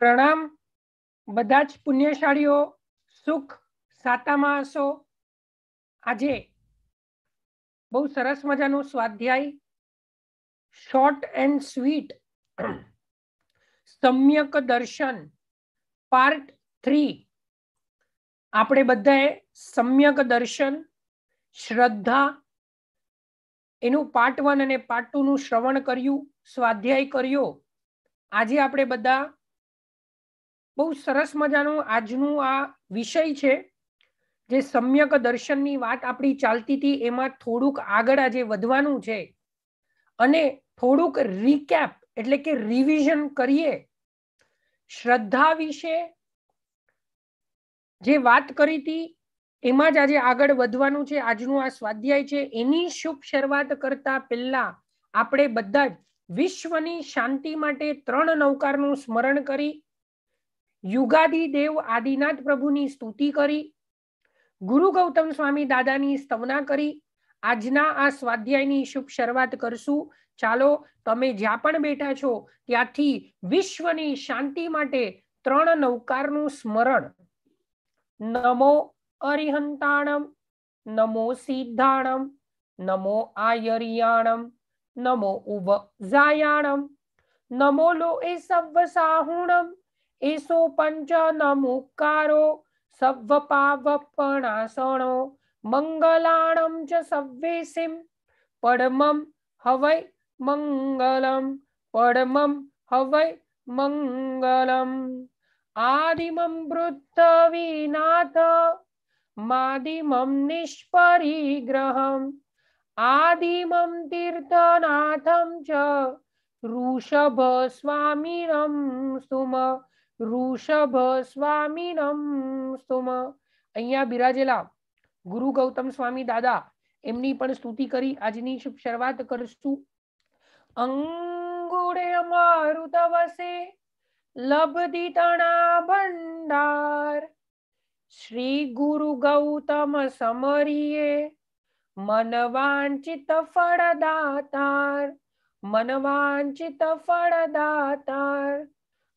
પ્રણામ બધા જ પુણ્યશાળીઓ સુખ સાતામાં હશો આજે બહુ સરસ મજાનું સ્વાધ્યાય શોર્ટ એન્ડ સ્વીટ સમ્યક દર્શન પાર્ટ થ્રી આપણે બધાએ સમ્યક દર્શન શ્રદ્ધા એનું પાર્ટ વન અને પાર્ટ નું શ્રવણ કર્યું સ્વાધ્યાય કર્યો આજે આપણે બધા બહુ સરસ મજાનું આજનું આ વિષય છે જે સમ્યક દર્શનની વાત આપણી ચાલતી હતી એમાં થોડુંક આગળ આજે વધવાનું છે અને થોડુંક રીકેપ એટલે કે રિવિઝન કરીએ શ્રદ્ધા વિશે જે વાત કરી હતી એમાં જ આજે આગળ વધવાનું છે આજનું આ સ્વાધ્યાય છે એની શુભ શરૂઆત કરતા પહેલા આપણે બધા જ વિશ્વની શાંતિ માટે ત્રણ નૌકારનું સ્મરણ કરી યુગાદી દેવ આદિનાથ પ્રભુની સ્તુતિ કરી ગુરુ ગૌતમ સ્વામી દાદાની સ્તવના કરી આજના આ સ્વાધ્યાયની શુભ શરૂઆત કરશું ચાલો તમે જ્યાં પણ બેઠા છો ત્યાંથી વિશ્વની શાંતિ માટે ત્રણ નૌકારનું સ્મરણ નમો અરિહંતાણમ નમો સિદ્ધાણમ નમો આયરિયાણમ નમો ઉવ જાયાણમ નમો લો એ સવસાહુણમ એસો પંચન મુકારો સવ્વ પાવપણાસણો મંગલાણમ ચ સવ્વેસિમ પડમમ હવૈ મંગલમ પડમમ હવૈ મંગલમ આદિમમ વૃદ્ધ વિનાથ માદિમમ નિષ્પરિગ્રહમ આદિમમ તીર્થનાથમ ચ ઋષભ સ્વામીનમ સુમ ઋષભ સ્વામીનમ સ્તુમ અહીંયા બિરાજેલા ગુરુ ગૌતમ સ્વામી દાદા એમની પણ સ્તુતિ કરી આજની શરૂઆત કરશું અંગુડે અમારું તવસે લબધી તણા ભંડાર શ્રી ગુરુ ગૌતમ સમરીએ મન વાંચિત ફળદાતાર મન વાંચિત ફળદાતાર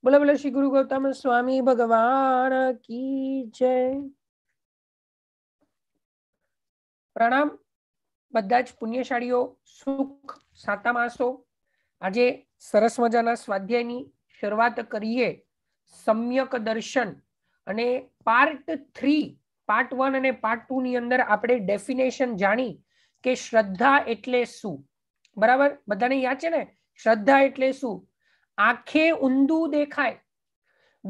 બોલો બોલો શ્રી ગુરુ ગૌતમ સ્વામી ભગવાન કી જય પ્રણામ બધા જ પુણ્યશાળીઓ સુખ સાતા માસો આજે સરસ મજાના સ્વાધ્યાયની શરૂઆત કરીએ સમ્યક દર્શન અને પાર્ટ થ્રી પાર્ટ વન અને પાર્ટ ટુ ની અંદર આપણે ડેફિનેશન જાણી કે શ્રદ્ધા એટલે શું બરાબર બધાને યાદ છે ને શ્રદ્ધા એટલે શું આંખે ઊંધું દેખાય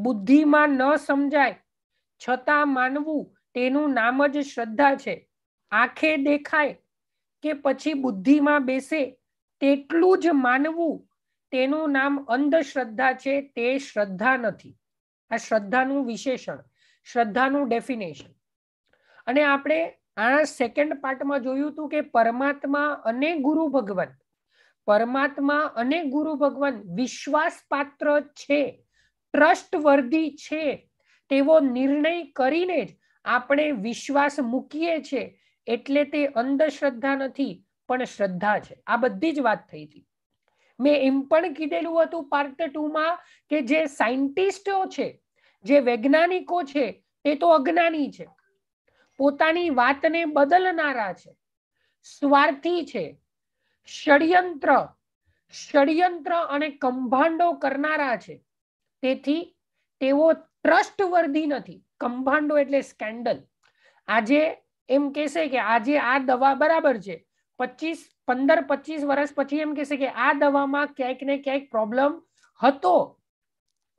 બુદ્ધિમાં ન સમજાય છતાં માનવું તેનું નામ જ શ્રદ્ધા છે આંખે દેખાય કે પછી બુદ્ધિમાં બેસે તેટલું જ માનવું તેનું નામ અંધશ્રદ્ધા છે તે શ્રદ્ધા નથી આ શ્રદ્ધાનું વિશેષણ શ્રદ્ધાનું ડેફિનેશન અને આપણે આ સેકન્ડ પાર્ટમાં જોયું હતું કે પરમાત્મા અને ગુરુ ભગવાન પરમાત્મા અને ગુરુ ભગવાન વિશ્વાસપાત્ર છે ટ્રસ્ટ વર્ધી છે તેવો નિર્ણય કરીને જ આપણે વિશ્વાસ મૂકીએ છીએ એટલે તે અંધશ્રદ્ધા નથી પણ શ્રદ્ધા છે આ બધી જ વાત થઈ હતી મેં એમ પણ કીધેલું હતું પાર્ટ માં કે જે સાયન્ટિસ્ટો છે જે વૈજ્ઞાનિકો છે તે તો અજ્ઞાની છે પોતાની વાતને બદલનારા છે સ્વાર્થી છે ષડયંત્ર ષડયંત્ર અને કંભાંડો કરનારા છે તેથી તેઓ ટ્રસ્ટવર્ધી નથી કંભાંડો એટલે સ્કેન્ડલ આજે એમ કહેશે કે આજે આ દવા બરાબર છે પચીસ પંદર પચીસ વર્ષ પછી એમ કહેશે કે આ દવામાં ક્યાંક ને ક્યાંક પ્રોબ્લેમ હતો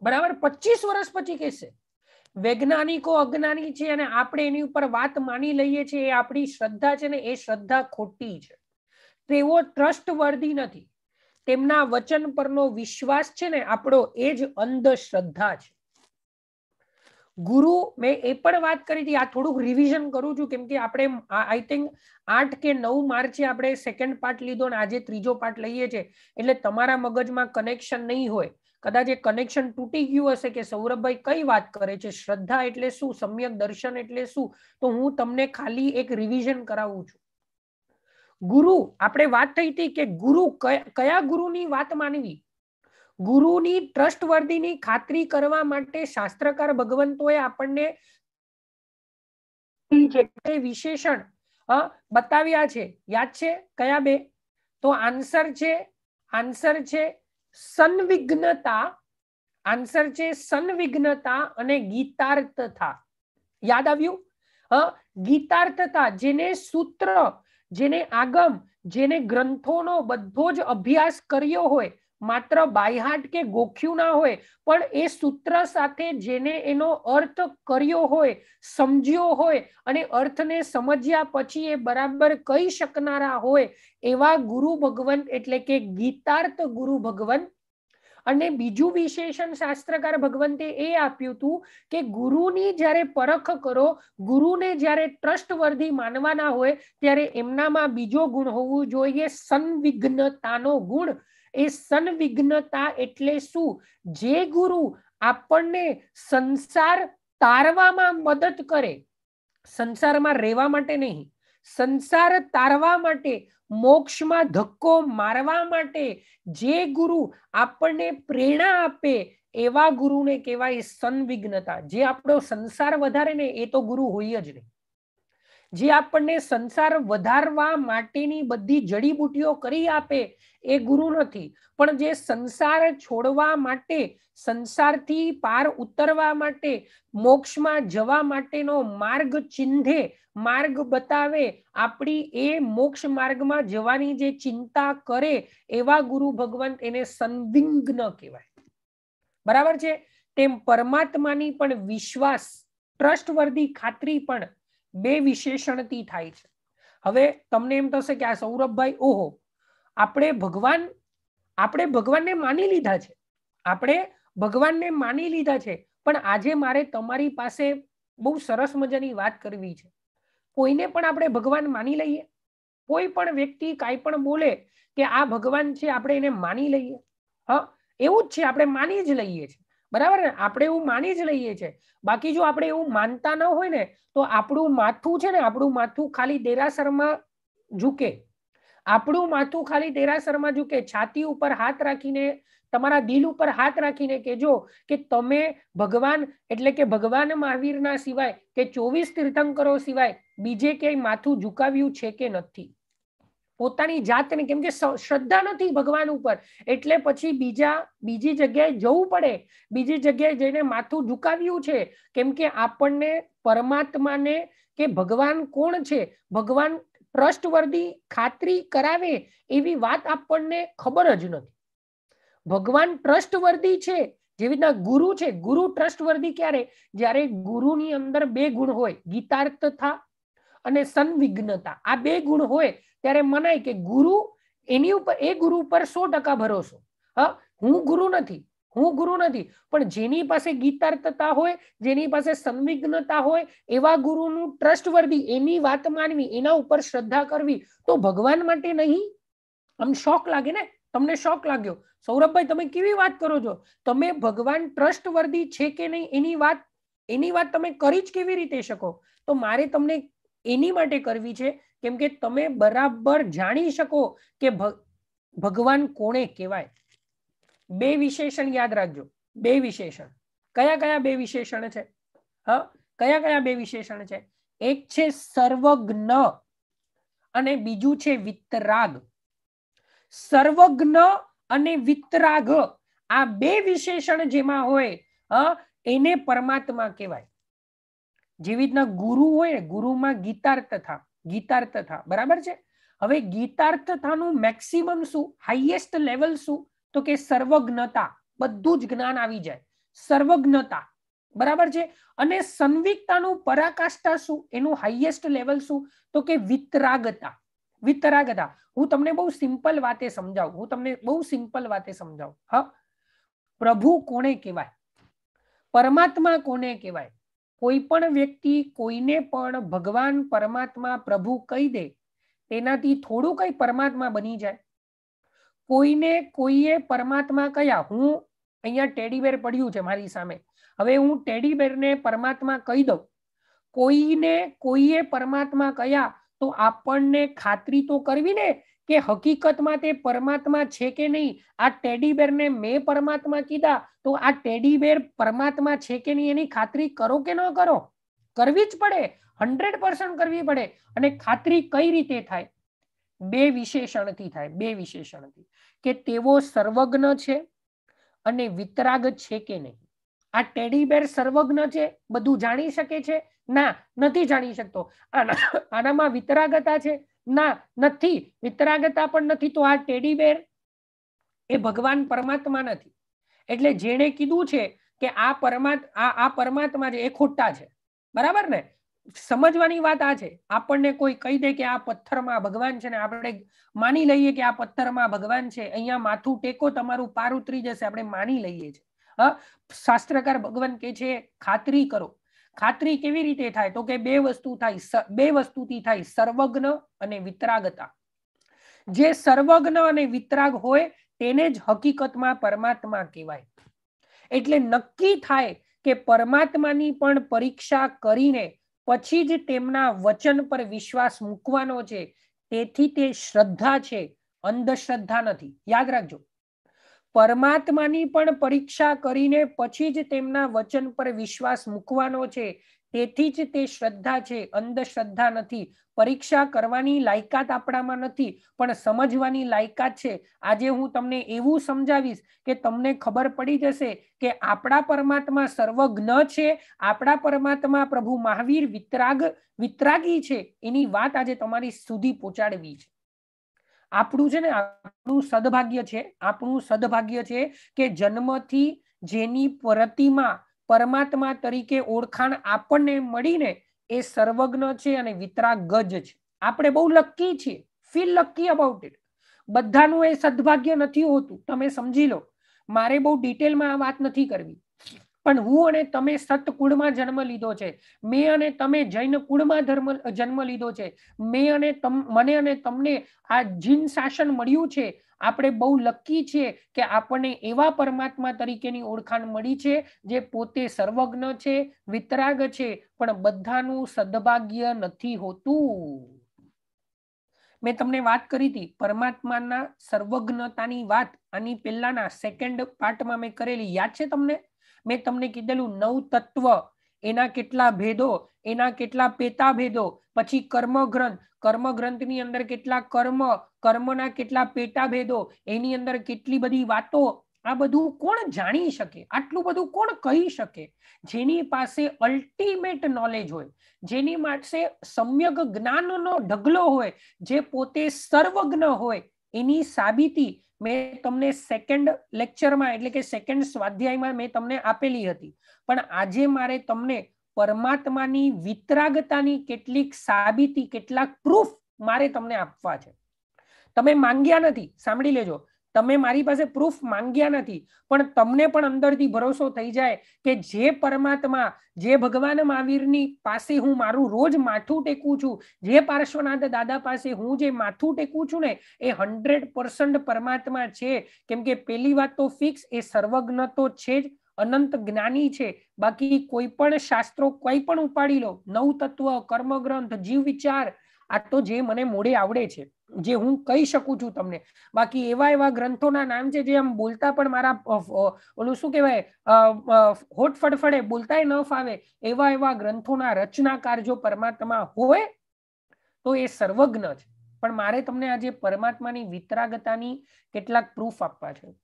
બરાબર પચીસ વર્ષ પછી કહેશે વૈજ્ઞાનિકો અજ્ઞાની છે અને આપણે એની ઉપર વાત માની લઈએ છીએ એ આપણી શ્રદ્ધા છે ને એ શ્રદ્ધા ખોટી છે તેઓ ટ્રસ્ટવર્ધી નથી તેમના વચન પરનો વિશ્વાસ છે ને આપણો એ જ અંધશ્રદ્ધા છે ગુરુ મેં એ પણ વાત કરી હતી આ થોડુંક રિવિઝન કરું છું કેમ કે આપણે આઈ થિંક આઠ કે નવ માર્ચે આપણે સેકન્ડ પાર્ટ લીધો અને આજે ત્રીજો પાર્ટ લઈએ છીએ એટલે તમારા મગજમાં કનેક્શન નહીં હોય કદાચ એ કનેક્શન તૂટી ગયું હશે કે સૌરભભાઈ કઈ વાત કરે છે શ્રદ્ધા એટલે શું સમ્યક દર્શન એટલે શું તો હું તમને ખાલી એક રિવિઝન કરાવું છું ગુરુ આપણે વાત થઈ હતી કે ગુરુ કયા ગુરુની વાત માનવી ગુરુની ટ્રસ્ટવર્ધીની ખાતરી કરવા માટે શાસ્ત્રકાર ભગવંતોએ આપણને વિશેષણ બતાવ્યા છે યાદ છે કયા બે તો આન્સર છે આન્સર છે સંવિઘ્નતા આન્સર છે સંવિઘ્નતા અને ગીતાર્થતા યાદ આવ્યું ગીતાર્થતા જેને સૂત્ર જેને આગમ જેને ગ્રંથોનો બધો જ અભ્યાસ કર્યો હોય માત્ર બાયહાટ કે ગોખ્યું ના હોય પણ એ સૂત્ર સાથે જેને એનો અર્થ કર્યો હોય સમજ્યો હોય અને અર્થને સમજ્યા પછી એ બરાબર કહી શકનારા હોય એવા ગુરુ ભગવંત એટલે કે ગીતાર્થ ગુરુ ભગવંત અને બીજું વિશેષણ શાસ્ત્રકાર ભગવંતે એ આપ્યું હતું કે ગુરુની જ્યારે પરખ કરો ગુરુને જ્યારે ટ્રસ્ટવર્ધી માનવાના હોય ત્યારે એમનામાં બીજો ગુણ હોવું જોઈએ સંવિઘ્નતાનો ગુણ એ સંવિઘ્નતા એટલે શું જે ગુરુ આપણને સંસાર તારવામાં મદદ કરે સંસારમાં રહેવા માટે નહીં સંસાર તારવા માટે મોક્ષમાં ધક્કો મારવા માટે જે ગુરુ આપણને પ્રેરણા આપે એવા ગુરુને કહેવાય સંવિઘ્નતા જે આપણો સંસાર વધારે ને એ તો ગુરુ હોય જ નહીં જે આપણને સંસાર વધારવા માટેની બધી જડીબુટીઓ કરી આપે એ ગુરુ નથી પણ જે સંસાર છોડવા માટે સંસારથી પાર ઉતરવા માટે મોક્ષમાં જવા માટેનો માર્ગ ચિંધે માર્ગ બતાવે આપણી એ મોક્ષ માર્ગમાં જવાની જે ચિંતા કરે એવા ગુરુ ભગવાન એને સંદિગ્ન કહેવાય બરાબર છે તેમ પરમાત્માની પણ વિશ્વાસ ટ્રસ્ટવર્ધી ખાતરી પણ બે વિશેષણથી થાય છે હવે તમને એમ થશે કે આ સૌરભભાઈ ઓહો આપણે ભગવાન આપણે ભગવાનને માની લીધા છે આપણે ભગવાનને માની લીધા છે પણ આજે મારે તમારી પાસે બહુ સરસ મજાની વાત કરવી છે કોઈને પણ આપણે ભગવાન માની લઈએ કોઈ પણ વ્યક્તિ કાંઈ પણ બોલે કે આ ભગવાન છે આપણે એને માની લઈએ હા એવું જ છે આપણે માની જ લઈએ છીએ બરાબર ને આપણે એવું માની જ લઈએ છીએ બાકી જો આપણે એવું માનતા ન હોય ને તો આપણું માથું છે ને આપણું માથું ખાલી દેરાસરમાં ઝૂકે આપણું માથું ખાલી દેરાસરમાં ઝૂકે છાતી ઉપર હાથ રાખીને તમારા દિલ ઉપર હાથ રાખીને કહેજો કે તમે ભગવાન એટલે કે ભગવાન મહાવીરના સિવાય કે ચોવીસ તીર્થંકરો સિવાય બીજે ક્યાંય માથું ઝુકાવ્યું છે કે નથી પોતાની જાતને કેમ કે શ્રદ્ધા નથી ભગવાન ઉપર એટલે પછી બીજા બીજી જગ્યાએ જવું પડે બીજી જગ્યાએ જઈને માથું ઝુકાવ્યું છે કેમ કે આપણને પરમાત્માને કે ભગવાન કોણ છે ભગવાન ટ્રસ્ટ વર્દી ખાતરી કરાવે એવી વાત આપણને ખબર જ નથી ભગવાન ટ્રસ્ટ વર્દી છે જેવી રીતના ગુરુ છે ગુરુ ટ્રસ્ટ વર્દી ક્યારે જ્યારે ગુરુની અંદર બે ગુણ હોય ગીતાર્થતા અને સંવિઘ્નતા આ બે ગુણ હોય ત્યારે મનાય કે ગુરુ એની ઉપર એ ગુરુ ઉપર સો ટકા ભરોસો હા હું ગુરુ નથી હું ગુરુ નથી પણ જેની પાસે ગીતાર્થતા હોય જેની પાસે સંવિગ્નતા હોય એવા ગુરુનું ટ્રસ્ટ વર્ધી એની વાત માનવી એના ઉપર શ્રદ્ધા કરવી તો ભગવાન માટે નહીં આમ શોખ લાગે ને તમને શોક લાગ્યો સૌરભભાઈ તમે કેવી વાત કરો છો તમે ભગવાન ટ્રસ્ટ વર્ધી છે કે નહીં એની વાત એની વાત તમે કરી જ કેવી રીતે શકો તો મારે તમને એની માટે કરવી છે કેમ કે તમે બરાબર જાણી શકો કે ભગવાન કોણે કહેવાય બે વિશેષણ યાદ રાખજો બે વિશેષણ કયા કયા બે વિશેષણ છે હા કયા કયા બે વિશેષણ છે એક છે સર્વજ્ઞ અને બીજું છે વિતરાગ સર્વજ્ઞ અને વિતરાગ આ બે વિશેષણ જેમાં હોય એને પરમાત્મા કહેવાય જેવી રીતના ગુરુ હોય ને ગુરુમાં ગીતાર્થ થા બરાબર છે હવે ગીતાર્થતાનું મેક્સિમમ શું હાઈએસ્ટ લેવલ શું તો કે સર્વજ્ઞતા બધું જ જ્ઞાન આવી જાય સર્વજ્ઞતા બરાબર છે અને સંવિકતાનું પરાકાષ્ઠા શું એનું હાઈએસ્ટ લેવલ શું તો કે વિતરાગતા વિતરાગતા હું તમને બહુ સિમ્પલ વાતે સમજાવું હું તમને બહુ સિમ્પલ વાતે સમજાવું હા પ્રભુ કોને કહેવાય પરમાત્મા કોને કહેવાય કોઈ પણ વ્યક્તિ કોઈને પણ ભગવાન પરમાત્મા પ્રભુ કહી દે તેનાથી થોડું કઈ પરમાત્મા બની જાય કોઈને કોઈએ પરમાત્મા કયા હું અહીંયા ટેડીબેર પડ્યું છે મારી સામે હવે હું ટેડીબેરને પરમાત્મા કહી દઉં કોઈને કોઈએ પરમાત્મા કયા તો આપણને ખાતરી તો કરવી ને કે હકીકતમાં તે પરમાત્મા છે કે નહીં આ ટેડી બેરને મેં પરમાત્મા કીધા તો આ ટેડી બેર પરમાત્મા છે કે નહીં એની ખાતરી કરો કે ન કરો કરવી જ પડે હંડ્રેડ પર્સન્ટ કરવી પડે અને ખાતરી કઈ રીતે થાય બે વિશેષણથી થાય બે વિશેષણથી કે તેઓ સર્વજ્ઞ છે અને વિતરાગ છે કે નહીં આ ટેડી બેર સર્વજ્ઞ છે બધું જાણી શકે છે ના નથી જાણી શકતો આનામાં વિતરાગતા છે ના નથી મિત્રાગતા પણ નથી તો આ ટેડીબેર એ ભગવાન પરમાત્મા નથી એટલે જેણે કીધું છે કે આ પરમાત્મા આ આ પરમાત્મા છે એ ખોટા છે બરાબર ને સમજવાની વાત આ છે આપણને કોઈ કહી દે કે આ પથ્થરમાં ભગવાન છે ને આપણે માની લઈએ કે આ પથ્થરમાં ભગવાન છે અહીંયા માથું ટેકો તમારું પાર ઉતરી જશે આપણે માની લઈએ છીએ શાસ્ત્રકાર ભગવાન કે છે ખાતરી કરો ખાતરી કેવી રીતે થાય તો કે બે વસ્તુ થાય બે વસ્તુથી થાય સર્વજ્ઞ અને વિતરાગતા જે સર્વજ્ઞ અને વિતરાગ હોય તેને જ હકીકતમાં પરમાત્મા કહેવાય એટલે નક્કી થાય કે પરમાત્માની પણ પરીક્ષા કરીને પછી જ તેમના વચન પર વિશ્વાસ મૂકવાનો છે તેથી તે શ્રદ્ધા છે અંધશ્રદ્ધા નથી યાદ રાખજો પરમાત્માની પણ પરીક્ષા કરીને પછી જ તેમના વચન પર વિશ્વાસ મૂકવાનો છે તેથી જ તે શ્રદ્ધા છે અંધશ્રદ્ધા નથી પરીક્ષા કરવાની લાયકાત આપણામાં નથી પણ સમજવાની લાયકાત છે આજે હું તમને એવું સમજાવીશ કે તમને ખબર પડી જશે કે આપણા પરમાત્મા સર્વજ્ઞ છે આપણા પરમાત્મા પ્રભુ મહાવીર વિતરાગ વિતરાગી છે એની વાત આજે તમારી સુધી પહોંચાડવી છે આપણું છે ને આપણું સદભાગ્ય છે આપણું સદભાગ્ય છે કે જન્મથી જેની પ્રતિમા પરમાત્મા તરીકે ઓળખાણ આપણને મળીને એ સર્વજ્ઞ છે અને વિતરાગજ છે આપણે બહુ લક્કી છીએ ફીલ લક્કી અબાઉટ ઇટ બધાનું એ સદભાગ્ય નથી હોતું તમે સમજી લો મારે બહુ ડિટેલમાં આ વાત નથી કરવી પણ હું અને તમે સતકુળમાં જન્મ લીધો છે મેં અને તમે જૈન કુળમાં ધર્મ જન્મ લીધો છે મેં અને તમ મને અને તમને આ જીન શાસન મળ્યું છે આપણે બહુ લકી છીએ કે આપણને એવા પરમાત્મા તરીકેની ઓળખાણ મળી છે જે પોતે સર્વજ્ઞ છે વિતરાગ છે પણ બધાનું સદભાગ્ય નથી હોતું મેં તમને વાત કરી હતી પરમાત્માના સર્વજ્ઞતાની વાત આની પહેલાના સેકન્ડ પાર્ટમાં મેં કરેલી યાદ છે તમને મેં તમને કીધેલું નવ તત્વ એના કેટલા ભેદો એના કેટલા પેતા ભેદો પછી કર્મગ્રંથ કર્મગ્રંથની અંદર કેટલા કર્મ કર્મના કેટલા પેટા ભેદો એની અંદર કેટલી બધી વાતો આ બધું કોણ જાણી શકે આટલું બધું કોણ કહી શકે જેની પાસે અલ્ટિમેટ નોલેજ હોય જેની પાસે સમ્યક જ્ઞાનનો ઢગલો હોય જે પોતે સર્વજ્ઞ હોય એની સાબિતી મેં તમને સેકન્ડ લેક્ચરમાં એટલે કે સેકન્ડ સ્વાધ્યાયમાં મેં તમને આપેલી હતી પણ આજે મારે તમને પરમાત્માની વિતરાગતાની કેટલીક સાબિતી કેટલાક પ્રૂફ મારે તમને આપવા છે તમે માંગ્યા નથી સાંભળી લેજો તમે મારી પાસે પ્રૂફ માંગ્યા નથી પણ તમને પણ અંદરથી ભરોસો થઈ જાય કે જે પરમાત્મા જે ભગવાન મહાવીરની પાસે હું મારું રોજ માથું ટેકું છું જે પાર્શ્વનાથ દાદા પાસે હું જે માથું ટેકું છું ને એ હંડ્રેડ પર્સન્ટ પરમાત્મા છે કેમ કે પેલી વાત તો ફિક્સ એ સર્વજ્ઞ તો છે જ અનંત જ્ઞાની છે બાકી કોઈ પણ શાસ્ત્રો કોઈ પણ ઉપાડી લો નવ તત્વ કર્મગ્રંથ જીવ વિચાર આ તો જે મને મોડે આવડે છે જે હું કહી શકું છું તમને બાકી એવા એવા ગ્રંથોના નામ છે જે આમ બોલતા પણ મારા ઓલું શું કહેવાય હોટ ફડફડે બોલતાય ન ફાવે એવા એવા ગ્રંથોના રચનાકાર જો પરમાત્મા હોય તો એ સર્વજ્ઞ છે પણ મારે તમને આજે પરમાત્માની વિતરાગતાની કેટલાક પ્રૂફ આપવા છે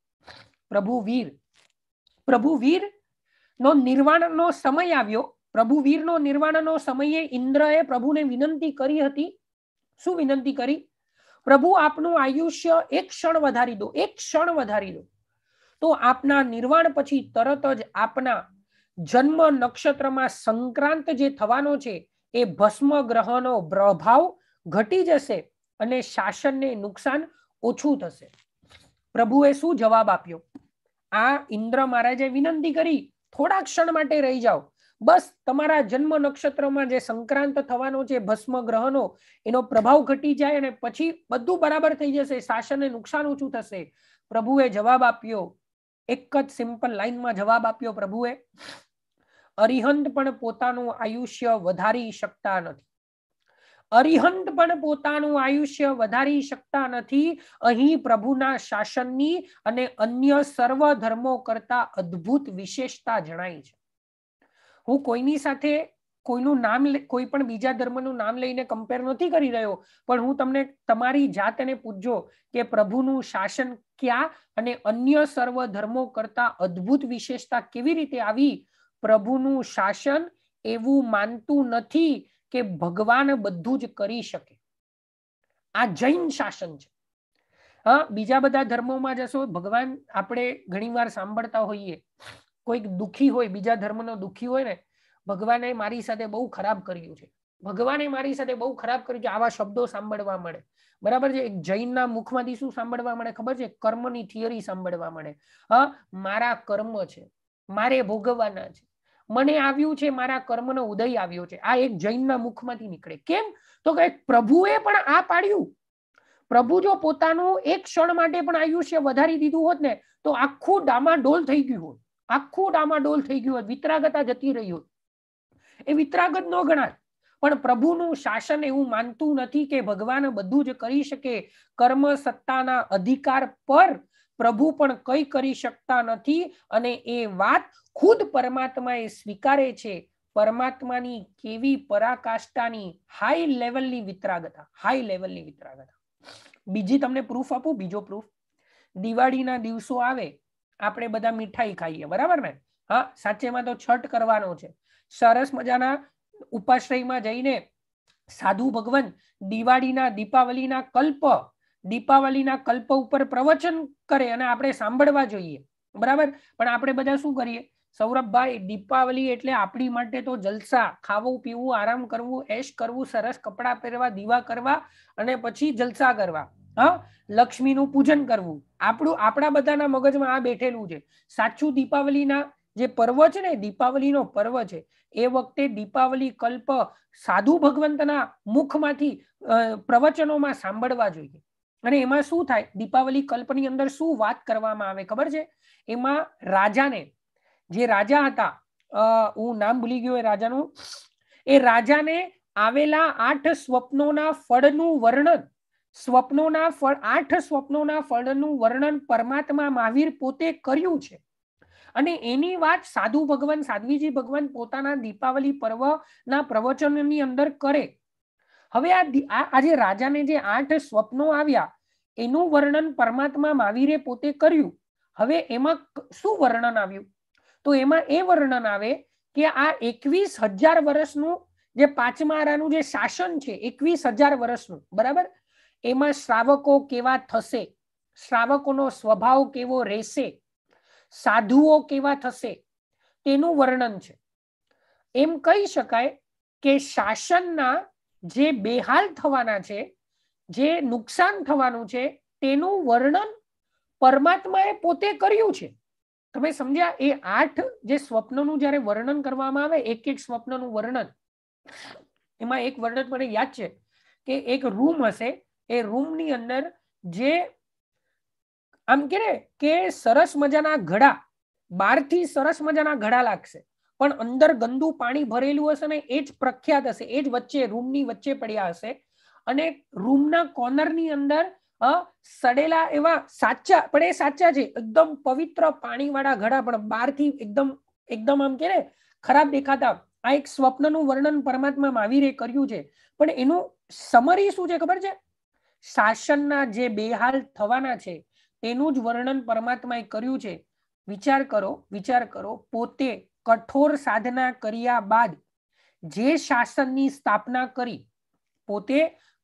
પ્રભુ વીર પ્રભુ વીર નો નિર્વાણનો સમય આવ્યો પ્રભુ વીરનો નિર્વાણનો સમયે ઇન્દ્રએ પ્રભુને વિનંતી કરી હતી શું વિનંતી કરી પ્રભુ આપનું આયુષ્ય એક ક્ષણ વધારી દો એક ક્ષણ વધારી દો તો આપના નિર્વાણ પછી તરત જ આપના જન્મ નક્ષત્રમાં સંક્રાંત જે થવાનો છે એ ભસ્મ ગ્રહનો પ્રભાવ ઘટી જશે અને શાસનને નુકસાન ઓછું થશે પ્રભુએ શું જવાબ આપ્યો આ ઇન્દ્ર મહારાજે વિનંતી કરી થોડા ક્ષણ માટે રહી જાઓ બસ તમારા જન્મ નક્ષત્રમાં જે સંક્રાંત થવાનો છે ભસ્મ ગ્રહનો એનો પ્રભાવ ઘટી જાય અને પછી બધું બરાબર થઈ જશે શાસનને નુકસાન ઓછું થશે પ્રભુએ જવાબ આપ્યો એક જ સિમ્પલ લાઈનમાં જવાબ આપ્યો પ્રભુએ અરિહંત પણ પોતાનું આયુષ્ય વધારી શકતા નથી અરિહંત પણ પોતાનું આયુષ્ય વધારી શકતા નથી અહીં પ્રભુના શાસનની અને અન્ય સર્વ ધર્મો કરતા અદ્ભુત વિશેષતા જણાય છે હું કોઈની સાથે કોઈનું નામ કોઈ પણ બીજા ધર્મનું નામ લઈને કમ્પેર નથી કરી રહ્યો પણ હું તમને તમારી જાતને પૂછજો કે પ્રભુનું શાસન ક્યાં અને અન્ય સર્વ ધર્મો કરતા અદ્ભુત વિશેષતા કેવી રીતે આવી પ્રભુનું શાસન એવું માનતું નથી કે ભગવાન બધું જ કરી શકે આ જૈન શાસન છે હા બીજા બધા ધર્મોમાં જશો ભગવાન આપણે ઘણીવાર સાંભળતા હોઈએ કોઈક દુઃખી હોય બીજા ધર્મનો દુઃખી હોય ને ભગવાને મારી સાથે બહુ ખરાબ કર્યું છે ભગવાને મારી સાથે બહુ ખરાબ કર્યું છે આવા શબ્દો સાંભળવા મળે બરાબર છે એક જૈનના મુખમાંથી શું સાંભળવા મળે ખબર છે કર્મની થિયરી સાંભળવા મળે હા મારા કર્મ છે મારે ભોગવવાના છે મને આવ્યું છે મારા કર્મનો ઉદય આવ્યો છે આ એક જૈનના મુખમાંથી નીકળે કેમ તો કે પ્રભુએ પણ આ પાડ્યું પ્રભુ જો પોતાનું એક ક્ષણ માટે પણ આયુષ્ય વધારી દીધું હોત ને તો આખું ડામાડોલ થઈ ગયું હોત આખું ડામાડોલ થઈ ગયું હોય વિતરાગતા જતી રહી હોત એ વિતરાગત ન ગણાય પણ પ્રભુનું શાસન એવું માનતું નથી કે ભગવાન બધું જ કરી શકે કર્મ સત્તાના અધિકાર પર પ્રભુ પણ કંઈ કરી શકતા નથી અને એ વાત ખુદ પરમાત્મા એ સ્વીકારે છે પરમાત્માની કેવી પરાકાષ્ઠાની હાઈ લેવલની વિતરાગતા હાઈ લેવલની વિતરાગતા બીજી તમને પ્રૂફ આપું બીજો પ્રૂફ દિવાળીના દિવસો આવે આપણે બધા મીઠાઈ ખાઈએ બરાબર ને હા સાચેમાં તો છઠ કરવાનો છે સરસ મજાના ઉપાશ્રયમાં જઈને સાધુ ભગવાન દિવાળીના દીપાવલીના કલ્પ દીપાવલીના કલ્પ ઉપર પ્રવચન કરે અને આપણે સાંભળવા જોઈએ બરાબર પણ આપણે બધા શું કરીએ સૌરભભાઈ દીપાવલી એટલે આપણી માટે તો જલસા ખાવું પીવું આરામ કરવું એશ કરવું સરસ કપડાં પહેરવા દીવા કરવા અને પછી જલસા કરવા હા લક્ષ્મીનું પૂજન કરવું આપણું આપણા બધાના મગજમાં આ બેઠેલું છે સાચું દીપાવલીના જે પર્વ છે ને દીપાવલીનો પર્વ છે એ વખતે દીપાવલી કલ્પ સાધુ ભગવંતના મુખમાંથી પ્રવચનોમાં સાંભળવા જોઈએ અને એમાં શું થાય દીપાવલી કલ્પની અંદર શું વાત કરવામાં આવે ખબર છે એમાં રાજાને જે રાજા હતા હું નામ ભૂલી ગયો એ રાજાનું એ રાજાને આવેલા આઠ સ્વપ્નોના ફળનું વર્ણન સ્વપ્નોના ફળ આઠ સ્વપ્નોના ફળનું વર્ણન પરમાત્મા મહાવીર પોતે કર્યું છે અને એની વાત સાધુ ભગવાન સાધ્વીજી ભગવાન પોતાના દીપાવલી પર્વના પ્રવચનની અંદર કરે હવે આ આજે રાજાને જે આઠ સ્વપ્નો આવ્યા એનું વર્ણન પરમાત્મા મહાવીરે પોતે કર્યું હવે એમાં શું વર્ણન આવ્યું તો એમાં એ વર્ણન આવે કે આ એકવીસ હજાર વર્ષનું જે પાંચમારાનું જે શાસન છે એકવીસ હજાર વર્ષનું બરાબર એમાં શ્રાવકો કેવા થશે શ્રાવકોનો સ્વભાવ કેવો રહેશે સાધુઓ કેવા થશે તેનું વર્ણન છે એમ કહી શકાય કે શાસનના જે બેહાલ થવાના છે જે નુકસાન થવાનું છે તેનું વર્ણન પરમાત્માએ પોતે કર્યું છે તમે સમજ્યા એ આઠ જે સ્વપ્નનું જ્યારે વર્ણન કરવામાં આવે એક એક સ્વપ્નનું વર્ણન એમાં એક વર્ણન મને યાદ છે કે એક રૂમ હશે એ રૂમની અંદર જે આમ કે કે સરસ મજાના ઘડા બહારથી સરસ મજાના ઘડા લાગશે પણ અંદર ગંદુ પાણી ભરેલું હશે ને એ જ પ્રખ્યાત હશે એ જ વચ્ચે રૂમની વચ્ચે પડ્યા હશે અને રૂમના કોર્નરની અંદર સડેલા એવા સાચા પણ એ સાચા છે એકદમ પવિત્ર પાણીવાળા ઘડા પણ બહારથી એકદમ એકદમ આમ કે ખરાબ દેખાતા આ એક સ્વપ્નનું વર્ણન પરમાત્મા મહાવીરે કર્યું છે પણ એનું સમરી શું છે ખબર છે શાસનના જે બેહાલ થવાના છે તેનું જ વર્ણન પરમાત્માએ કર્યું છે વિચાર કરો વિચાર કરો પોતે કઠોર સાધના કર્યા બાદ જે શાસનની સ્થાપના કરી પોતે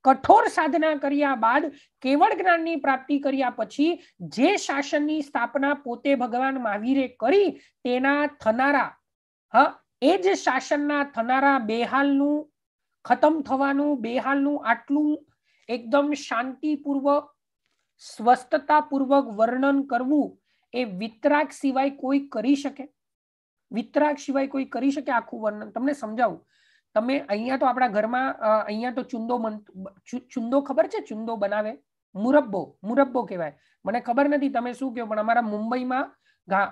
કઠોર સાધના કર્યા બાદ કેવળ જ્ઞાનની પ્રાપ્તિ કર્યા પછી જે શાસનની સ્થાપના પોતે ભગવાન મહાવીરે કરી તેના થનારા હા એ જ શાસનના થનારા બેહાલનું ખતમ થવાનું બેહાલનું આટલું એકદમ શાંતિપૂર્વક સ્વસ્થતાપૂર્વક વર્ણન કરવું એ વિતરાગ સિવાય કોઈ કરી શકે વિતરાગ સિવાય કોઈ કરી શકે આખું વર્ણન તમને સમજાવું તમે અહીંયા તો આપણા ઘરમાં અહીંયા તો ચુંદો મન ચુંદો ખબર છે ચુંદો બનાવે મુરબ્બો મુરબ્બો કહેવાય મને ખબર નથી તમે શું કહો પણ અમારા મુંબઈમાં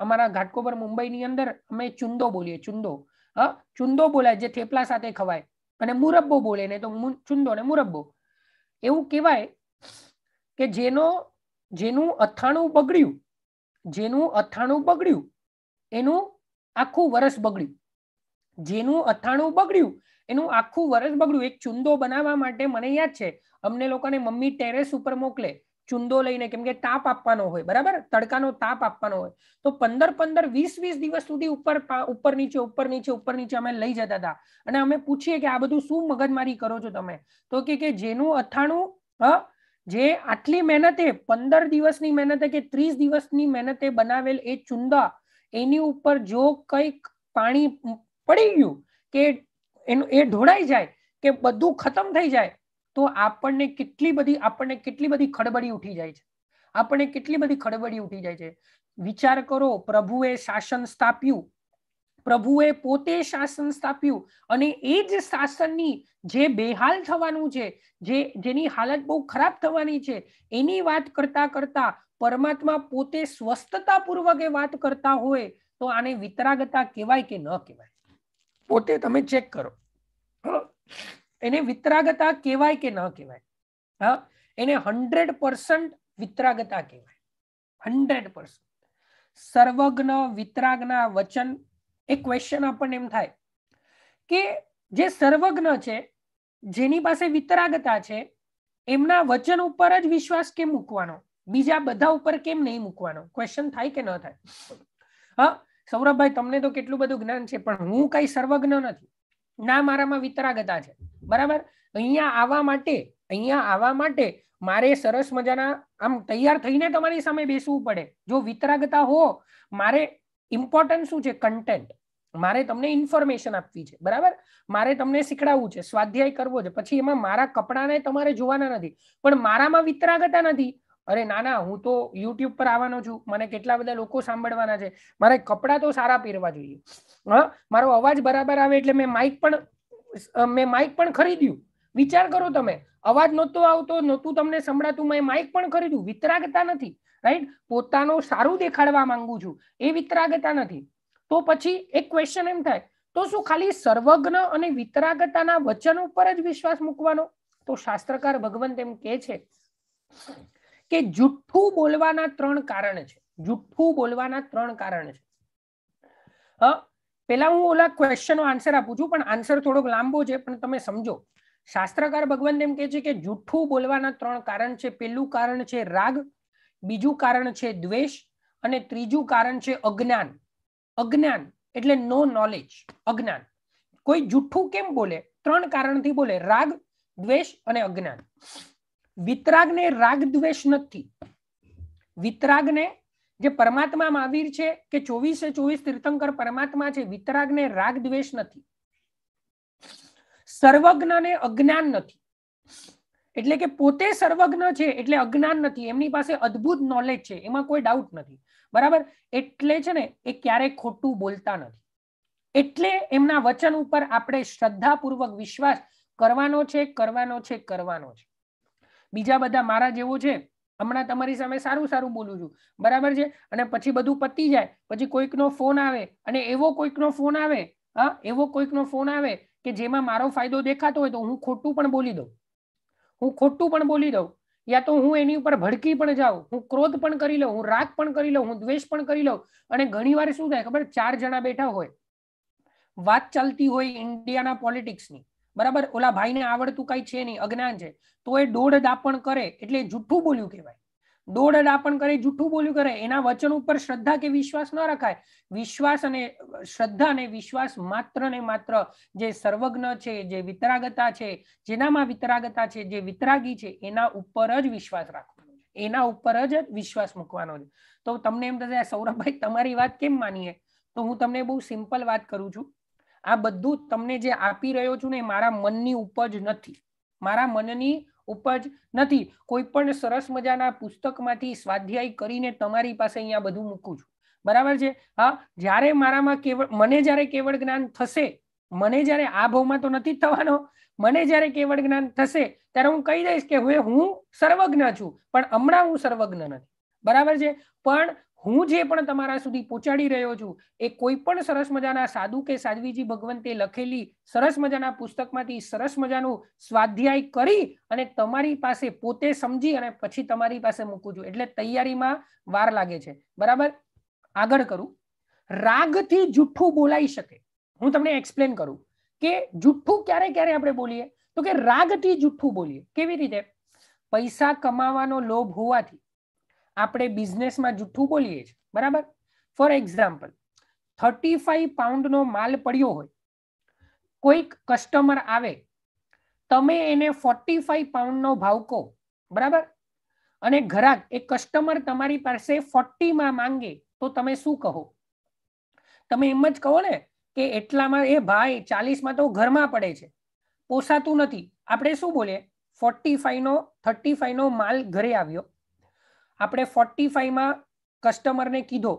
અમારા ઘાટકોપર મુંબઈની અંદર અમે ચુંદો બોલીએ ચુંદો હા ચુંદો બોલાય જે થેપલા સાથે ખવાય અને મુરબ્બો બોલે ને તો ચુંદો ને મુરબ્બો એવું કહેવાય કે જેનો જેનું અથાણું બગડ્યું જેનું અથાણું બગડ્યું એનું આખું વરસ બગડ્યું જેનું અથાણું બગડ્યું એનું આખું વરસ બગડ્યું એક ચુંદો બનાવવા માટે મને યાદ છે અમને લોકોને મમ્મી ટેરેસ ઉપર મોકલે ચુંદો લઈને કેમ કે તાપ આપવાનો હોય બરાબર તડકાનો તાપ આપવાનો હોય તો પંદર પંદર વીસ વીસ દિવસ સુધી ઉપર ઉપર નીચે ઉપર નીચે ઉપર નીચે અમે લઈ જતા હતા અને અમે પૂછીએ કે આ બધું શું મગજમારી કરો છો તમે તો કે જેનું અથાણું હ જે આટલી મહેનતે પંદર દિવસની મહેનતે કે ત્રીસ દિવસની મહેનતે બનાવેલ એ ચુંદા એની ઉપર જો કંઈક પાણી પડી ગયું કે એનું એ ઢોળાઈ જાય કે બધું ખતમ થઈ જાય તો આપણને કેટલી બધી આપણને કેટલી બધી ખડબડી ઉઠી જાય છે આપણને કેટલી બધી ખડબડી ઉઠી જાય છે વિચાર કરો પ્રભુએ શાસન સ્થાપ્યું પ્રભુએ પોતે શાસન સ્થાપ્યું અને એ જ શાસનની જે બેહાલ થવાનું છે જે જેની હાલત બહુ ખરાબ થવાની છે એની વાત કરતા કરતા પરમાત્મા પોતે સ્વસ્થતાપૂર્વક એ વાત કરતા હોય તો આને વિતરાગતા કહેવાય કે ન કહેવાય પોતે તમે ચેક કરો એને વિતરાગતા કહેવાય કે ન કહેવાય હા એને હંડ્રેડ પર્સન્ટ વિતરાગતા કહેવાય હંડ્રેડ પર્સન્ટ સર્વજ્ઞ વિતરાગના વચન એ ક્વેશ્ચન આપણને એમ થાય કે જે સર્વજ્ઞ છે જેની પાસે વિતરાગતા છે એમના વચન ઉપર જ વિશ્વાસ કેમ મૂકવાનો બીજા બધા ઉપર કેમ નહીં મૂકવાનો ક્વેશ્ચન થાય કે ન થાય હા સૌરભભાઈ તમને તો કેટલું બધું જ્ઞાન છે પણ હું કઈ સર્વજ્ઞ નથી ના મારામાં વિતરાગતા છે બરાબર અહીંયા આવવા માટે અહીંયા આવવા માટે મારે સરસ મજાના આમ તૈયાર થઈને તમારી સામે બેસવું પડે જો વિતરાગતા હો મારે ઇમ્પોર્ટન્ટ શું છે કન્ટેન્ટ મારે તમને ઇન્ફોર્મેશન આપવી છે બરાબર મારે તમને શીખડાવવું છે સ્વાધ્યાય કરવો છે પછી એમાં મારા કપડાને તમારે જોવાના નથી પણ મારામાં વિતરાગતા નથી અરે ના ના હું તો યુટ્યુબ પર આવવાનો છું મને કેટલા બધા લોકો સાંભળવાના છે મારે કપડાં તો સારા પહેરવા જોઈએ હા મારો અવાજ બરાબર આવે એટલે મેં માઇક પણ મેં માઇક પણ ખરીદ્યું વિચાર કરો તમે અવાજ નહોતો આવતો નહોતું તમને સંભળાતું મેં માઇક પણ ખરીદ્યું વિતરાગતા નથી રાઈટ પોતાનું સારું દેખાડવા માંગુ છું એ વિતરાગતા નથી તો પછી એક ક્વેશ્ચન એમ થાય તો શું ખાલી સર્વજ્ઞ અને વિતરાગતાના વચન ઉપર જ વિશ્વાસ મૂકવાનો તો શાસ્ત્રકાર ભગવંત એમ કે છે કે જુઠ્ઠું બોલવાના ત્રણ કારણ છે જુઠ્ઠું બોલવાના ત્રણ કારણ છે હા પેલા હું ઓલા ક્વેશ્ચનનો આન્સર આપું છું પણ આન્સર થોડોક લાંબો છે પણ તમે સમજો શાસ્ત્રકાર ભગવાન એમ કહે છે કે જુઠ્ઠું બોલવાના ત્રણ કારણ છે પહેલું કારણ છે રાગ બીજું કારણ છે દ્વેષ અને ત્રીજું કારણ છે અજ્ઞાન અજ્ઞાન એટલે નો નોલેજ અજ્ઞાન કોઈ જુઠ્ઠું કેમ બોલે ત્રણ કારણથી બોલે રાગ દ્વેષ અને અજ્ઞાન વિતરાગ ને રાગ દ્વેષ નથી વિતરાગને જે પરમાત્મા મહાવીર છે કે ચોવીસે ચોવીસ તીર્થંકર પરમાત્મા છે વિતરાગને રાગ દ્વેષ નથી સર્વજ્ઞ ને અજ્ઞાન નથી એટલે કે પોતે સર્વજ્ઞ છે એટલે અજ્ઞાન નથી એમની પાસે અદ્ભુત નોલેજ છે એમાં કોઈ ડાઉટ નથી બરાબર એટલે છે ને એ ક્યારેય ખોટું બોલતા નથી એટલે એમના વચન ઉપર આપણે શ્રદ્ધાપૂર્વક વિશ્વાસ કરવાનો છે કરવાનો છે કરવાનો છે બીજા બધા મારા જેવો છે હમણાં તમારી સામે સારું સારું બોલું છું બરાબર છે અને પછી બધું પતી જાય પછી કોઈકનો ફોન આવે અને એવો કોઈકનો ફોન આવે હા એવો કોઈકનો ફોન આવે કે જેમાં મારો ફાયદો દેખાતો હોય તો હું ખોટું પણ બોલી દઉં હું ખોટું પણ બોલી દઉં યા તો હું એની ઉપર ભડકી પણ જાઉં હું ક્રોધ પણ કરી લઉં હું રાગ પણ કરી લઉં હું દ્વેષ પણ કરી લઉં અને ઘણી વાર શું થાય ખબર ચાર જણા બેઠા હોય વાત ચાલતી હોય ઇન્ડિયાના પોલિટિક્સની બરાબર ઓલા ભાઈને આવડતું કઈ છે નહીં અજ્ઞાન છે તો એ દોઢ દાપણ કરે એટલે જૂઠું બોલ્યું કહેવાય દોઢ દાપણ કરે જૂઠું બોલ્યું કરે એના વચન ઉપર શ્રદ્ધા કે વિશ્વાસ ન રખાય વિશ્વાસ અને શ્રદ્ધા અને વિશ્વાસ માત્ર ને માત્ર જે સર્વજ્ઞ છે જે વિતરાગતા છે જેનામાં વિતરાગતા છે જે વિતરાગી છે એના ઉપર જ વિશ્વાસ રાખવાનો એના ઉપર જ વિશ્વાસ મૂકવાનો છે તો તમને એમ થશે સૌરભભાઈ તમારી વાત કેમ માનીએ તો હું તમને બહુ સિમ્પલ વાત કરું છું આ બધું તમને જે આપી રહ્યો છું ને મારા મનની ઉપજ નથી મારા મનની ઉપજ નથી કોઈ પણ સરસ મજાના પુસ્તકમાંથી સ્વાધ્યાય કરીને તમારી પાસે અહીંયા બધું મૂકું છું બરાબર છે હા જ્યારે મારામાં કેવળ મને જ્યારે કેવળ જ્ઞાન થશે મને જ્યારે આ ભાવમાં તો નથી થવાનો મને જ્યારે કેવળ જ્ઞાન થશે ત્યારે હું કહી દઈશ કે હવે હું સર્વજ્ઞ છું પણ હમણાં હું સર્વજ્ઞ નથી બરાબર છે પણ હું જે પણ તમારા સુધી પહોંચાડી રહ્યો છું એ કોઈ પણ સરસ મજાના સાધુ કે સાધ્વીજી ભગવંતે લખેલી સરસ મજાના પુસ્તકમાંથી સરસ મજાનું સ્વાધ્યાય કરી અને તમારી પાસે પોતે સમજી અને પછી તમારી પાસે મૂકું છું એટલે તૈયારીમાં વાર લાગે છે બરાબર આગળ કરું રાગથી જુઠ્ઠું બોલાઈ શકે હું તમને એક્સપ્લેન કરું કે જુઠ્ઠું ક્યારે ક્યારે આપણે બોલીએ તો કે રાગથી જુઠ્ઠું બોલીએ કેવી રીતે પૈસા કમાવાનો લોભ હોવાથી આપણે બિઝનેસમાં જુઠ્ઠું બોલીએ છીએ બરાબર ફોર એક્ઝામ્પલ થર્ટી ફાઈવ પાઉન્ડનો માલ પડ્યો હોય કોઈક કસ્ટમર આવે તમે એને ફોર્ટી ફાઈવ પાઉન્ડનો ભાવ કહો બરાબર અને ઘરાક એ કસ્ટમર તમારી પાસે ફોર્ટીમાં માંગે તો તમે શું કહો તમે એમ જ કહો ને કે એટલામાં એ ભાઈ ચાલીસમાં તો ઘરમાં પડે છે પોસાતું નથી આપણે શું બોલીએ ફોર્ટી ફાઈવનો થર્ટી ફાઈવનો માલ ઘરે આવ્યો આપણે ફોર્ટી ફાઈવમાં કસ્ટમરને કીધો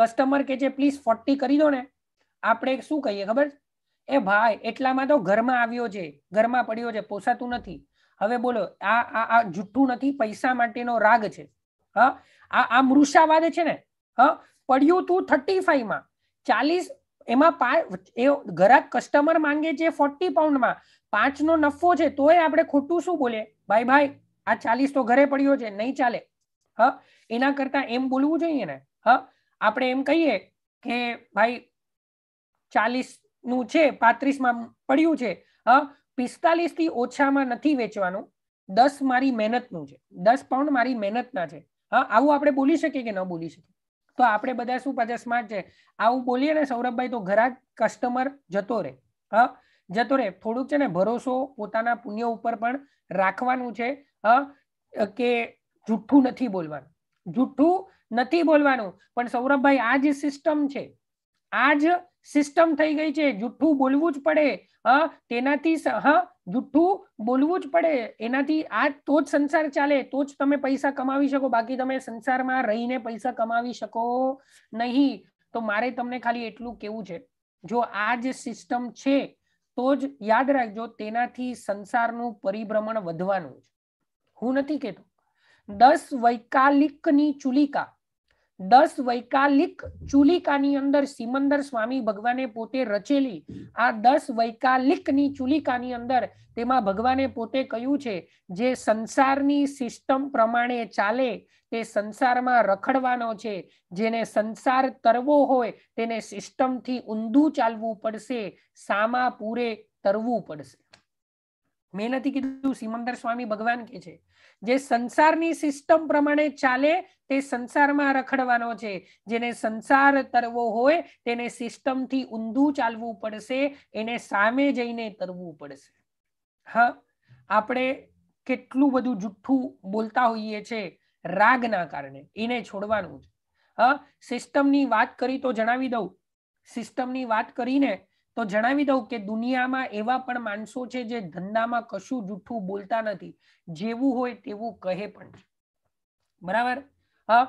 કસ્ટમર કે છે પ્લીઝ ફોર્ટી કરી દો ને આપણે શું કહીએ ખબર એ ભાઈ એટલામાં તો ઘરમાં આવ્યો છે ઘરમાં પડ્યો છે પોસાતું નથી હવે બોલો આ આ આ જુઠ્ઠું નથી પૈસા માટેનો રાગ છે હા આ આ મૃષાવાદ છે ને હા પડ્યું તું થર્ટી ફાઈવમાં ચાલીસ એમાં પાંચ એ ગ્રાહક કસ્ટમર માંગે છે ફોર્ટી પાઉન્ડમાં પાંચનો નફો છે તોય આપણે ખોટું શું બોલીએ ભાઈ ભાઈ આ ચાલીસ તો ઘરે પડ્યો છે નહીં ચાલે હા એના કરતાં એમ બોલવું જોઈએ ને હા આપણે એમ કહીએ કે ભાઈ ચાલીસનું છે પાંત્રીસમાં પડ્યું છે હા પિસ્તાલીસથી ઓછામાં નથી વેચવાનું દસ મારી મહેનતનું છે દસ પાઉન્ડ મારી મહેનતના છે હા આવું આપણે બોલી શકીએ કે ન બોલી શકીએ તો આપણે બધા શું પાછા સ્માર્ટ છે આવું બોલીએ ને સૌરભભાઈ તો ઘરાક કસ્ટમર જતો રહે હા જતો રહે થોડુંક છે ને ભરોસો પોતાના પુણ્ય ઉપર પણ રાખવાનું છે હા કે જુઠ્ઠું નથી બોલવાનું જુઠ્ઠું નથી બોલવાનું પણ સૌરભભાઈ આ જે સિસ્ટમ છે આ જ સિસ્ટમ થઈ ગઈ છે જુઠ્ઠું બોલવું જ પડે હા તેનાથી હા જુઠ્ઠું બોલવું જ પડે એનાથી આ તો જ સંસાર ચાલે તો જ તમે પૈસા કમાવી શકો બાકી તમે સંસારમાં રહીને પૈસા કમાવી શકો નહીં તો મારે તમને ખાલી એટલું કેવું છે જો આ જ સિસ્ટમ છે તો જ યાદ રાખજો તેનાથી સંસારનું પરિભ્રમણ વધવાનું છે હું નથી કેતો દસ વૈકાલિકની ચુલિકા દસ વૈકાલિક ચુલિકાની અંદર સિમંદર સ્વામી ભગવાને પોતે રચેલી આ દસ વૈકાલિકની ચુલિકાની અંદર તેમાં ભગવાને પોતે કહ્યું છે જે સંસારની સિસ્ટમ પ્રમાણે ચાલે તે સંસારમાં રખડવાનો છે જેને સંસાર તરવો હોય તેને સિસ્ટમથી ઊંધું ચાલવું પડશે સામા પૂરે તરવું પડશે મેં નથી કીધું સિમંદર સ્વામી ભગવાન કે છે જે સંસારની સિસ્ટમ પ્રમાણે ચાલે તે સંસારમાં રખડવાનો છે જેને સંસાર તરવો હોય તેને સિસ્ટમથી ઊંધું ચાલવું પડશે એને સામે જઈને તરવું પડશે હા આપણે કેટલું બધું જુઠ્ઠું બોલતા હોઈએ છે રાગના કારણે એને છોડવાનું છે હા સિસ્ટમની વાત કરી તો જણાવી દઉં સિસ્ટમની વાત કરીને તો જણાવી દઉં કે દુનિયામાં એવા પણ માણસો છે જે ધંધામાં કશું જૂઠું બોલતા નથી જેવું હોય તેવું કહે પણ બરાબર હા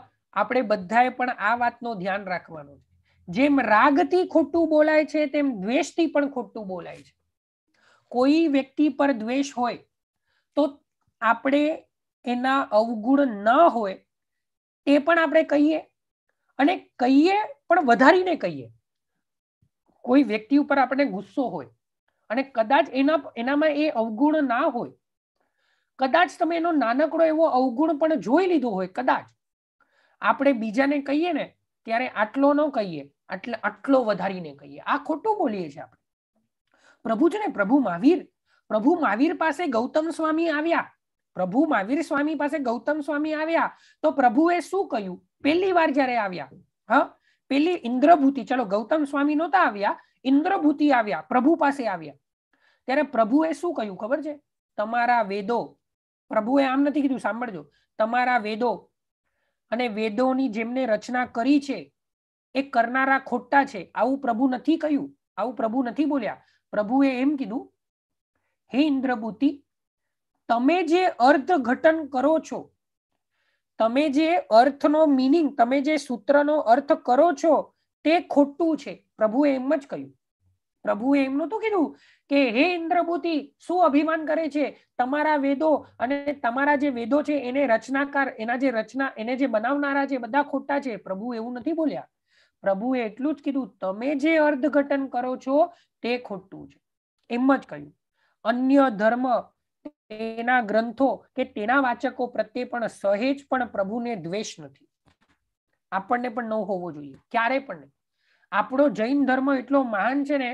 આપણે બધાએ પણ આ વાતનો ધ્યાન રાખવાનું છે જેમ રાગથી ખોટું બોલાય છે તેમ દ્વેષથી પણ ખોટું બોલાય છે કોઈ વ્યક્તિ પર દ્વેષ હોય તો આપણે એના અવગુણ ન હોય તે પણ આપણે કહીએ અને કહીએ પણ વધારીને કહીએ કોઈ વ્યક્તિ ઉપર આપણે ગુસ્સો હોય અને કદાચ એના એનામાં એ અવગુણ ના હોય કદાચ તમે એનો નાનકડો એવો અવગુણ પણ જોઈ લીધો હોય કદાચ આપણે બીજાને કહીએ ને ત્યારે આટલો ન કહીએ આટલા આટલો વધારીને કહીએ આ ખોટું બોલીએ છીએ આપણે પ્રભુ છે ને પ્રભુ મહાવીર પ્રભુ મહાવીર પાસે ગૌતમ સ્વામી આવ્યા પ્રભુ મહાવીર સ્વામી પાસે ગૌતમ સ્વામી આવ્યા તો પ્રભુએ શું કહ્યું પહેલી વાર જ્યારે આવ્યા હા પેલી ઇન્દ્રભૂતિ ચલો ગૌતમ સ્વામી નહોતા આવ્યા ઇન્દ્રભૂતિ આવ્યા પ્રભુ પાસે આવ્યા ત્યારે પ્રભુએ શું કહ્યું ખબર છે તમારા વેદો પ્રભુએ આમ નથી કીધું સાંભળજો તમારા વેદો અને વેદોની જેમને રચના કરી છે એ કરનારા ખોટા છે આવું પ્રભુ નથી કહ્યું આવું પ્રભુ નથી બોલ્યા પ્રભુએ એમ કીધું હે ઇન્દ્રભૂતિ તમે જે અર્થઘટન કરો છો તમે જે અર્થનો મિનિંગ તમે જે સૂત્રનો અર્થ કરો છો તે ખોટું છે પ્રભુએ એમ જ કહ્યું પ્રભુએ એમનું નહોતું કીધું કે હે ઇન્દ્રભૂતિ શું અભિમાન કરે છે તમારા વેદો અને તમારા જે વેદો છે એને રચનાકાર એના જે રચના એને જે બનાવનારા છે બધા ખોટા છે પ્રભુ એવું નથી બોલ્યા પ્રભુએ એટલું જ કીધું તમે જે અર્થઘટન કરો છો તે ખોટું છે એમ જ કહ્યું અન્ય ધર્મ તેના ગ્રંથો કે તેના વાચકો પ્રત્યે પણ સહેજ પણ પ્રભુને દ્વેષ નથી આપણને પણ ન હોવો જોઈએ ક્યારે પણ નહીં આપણો જૈન ધર્મ એટલો મહાન છે ને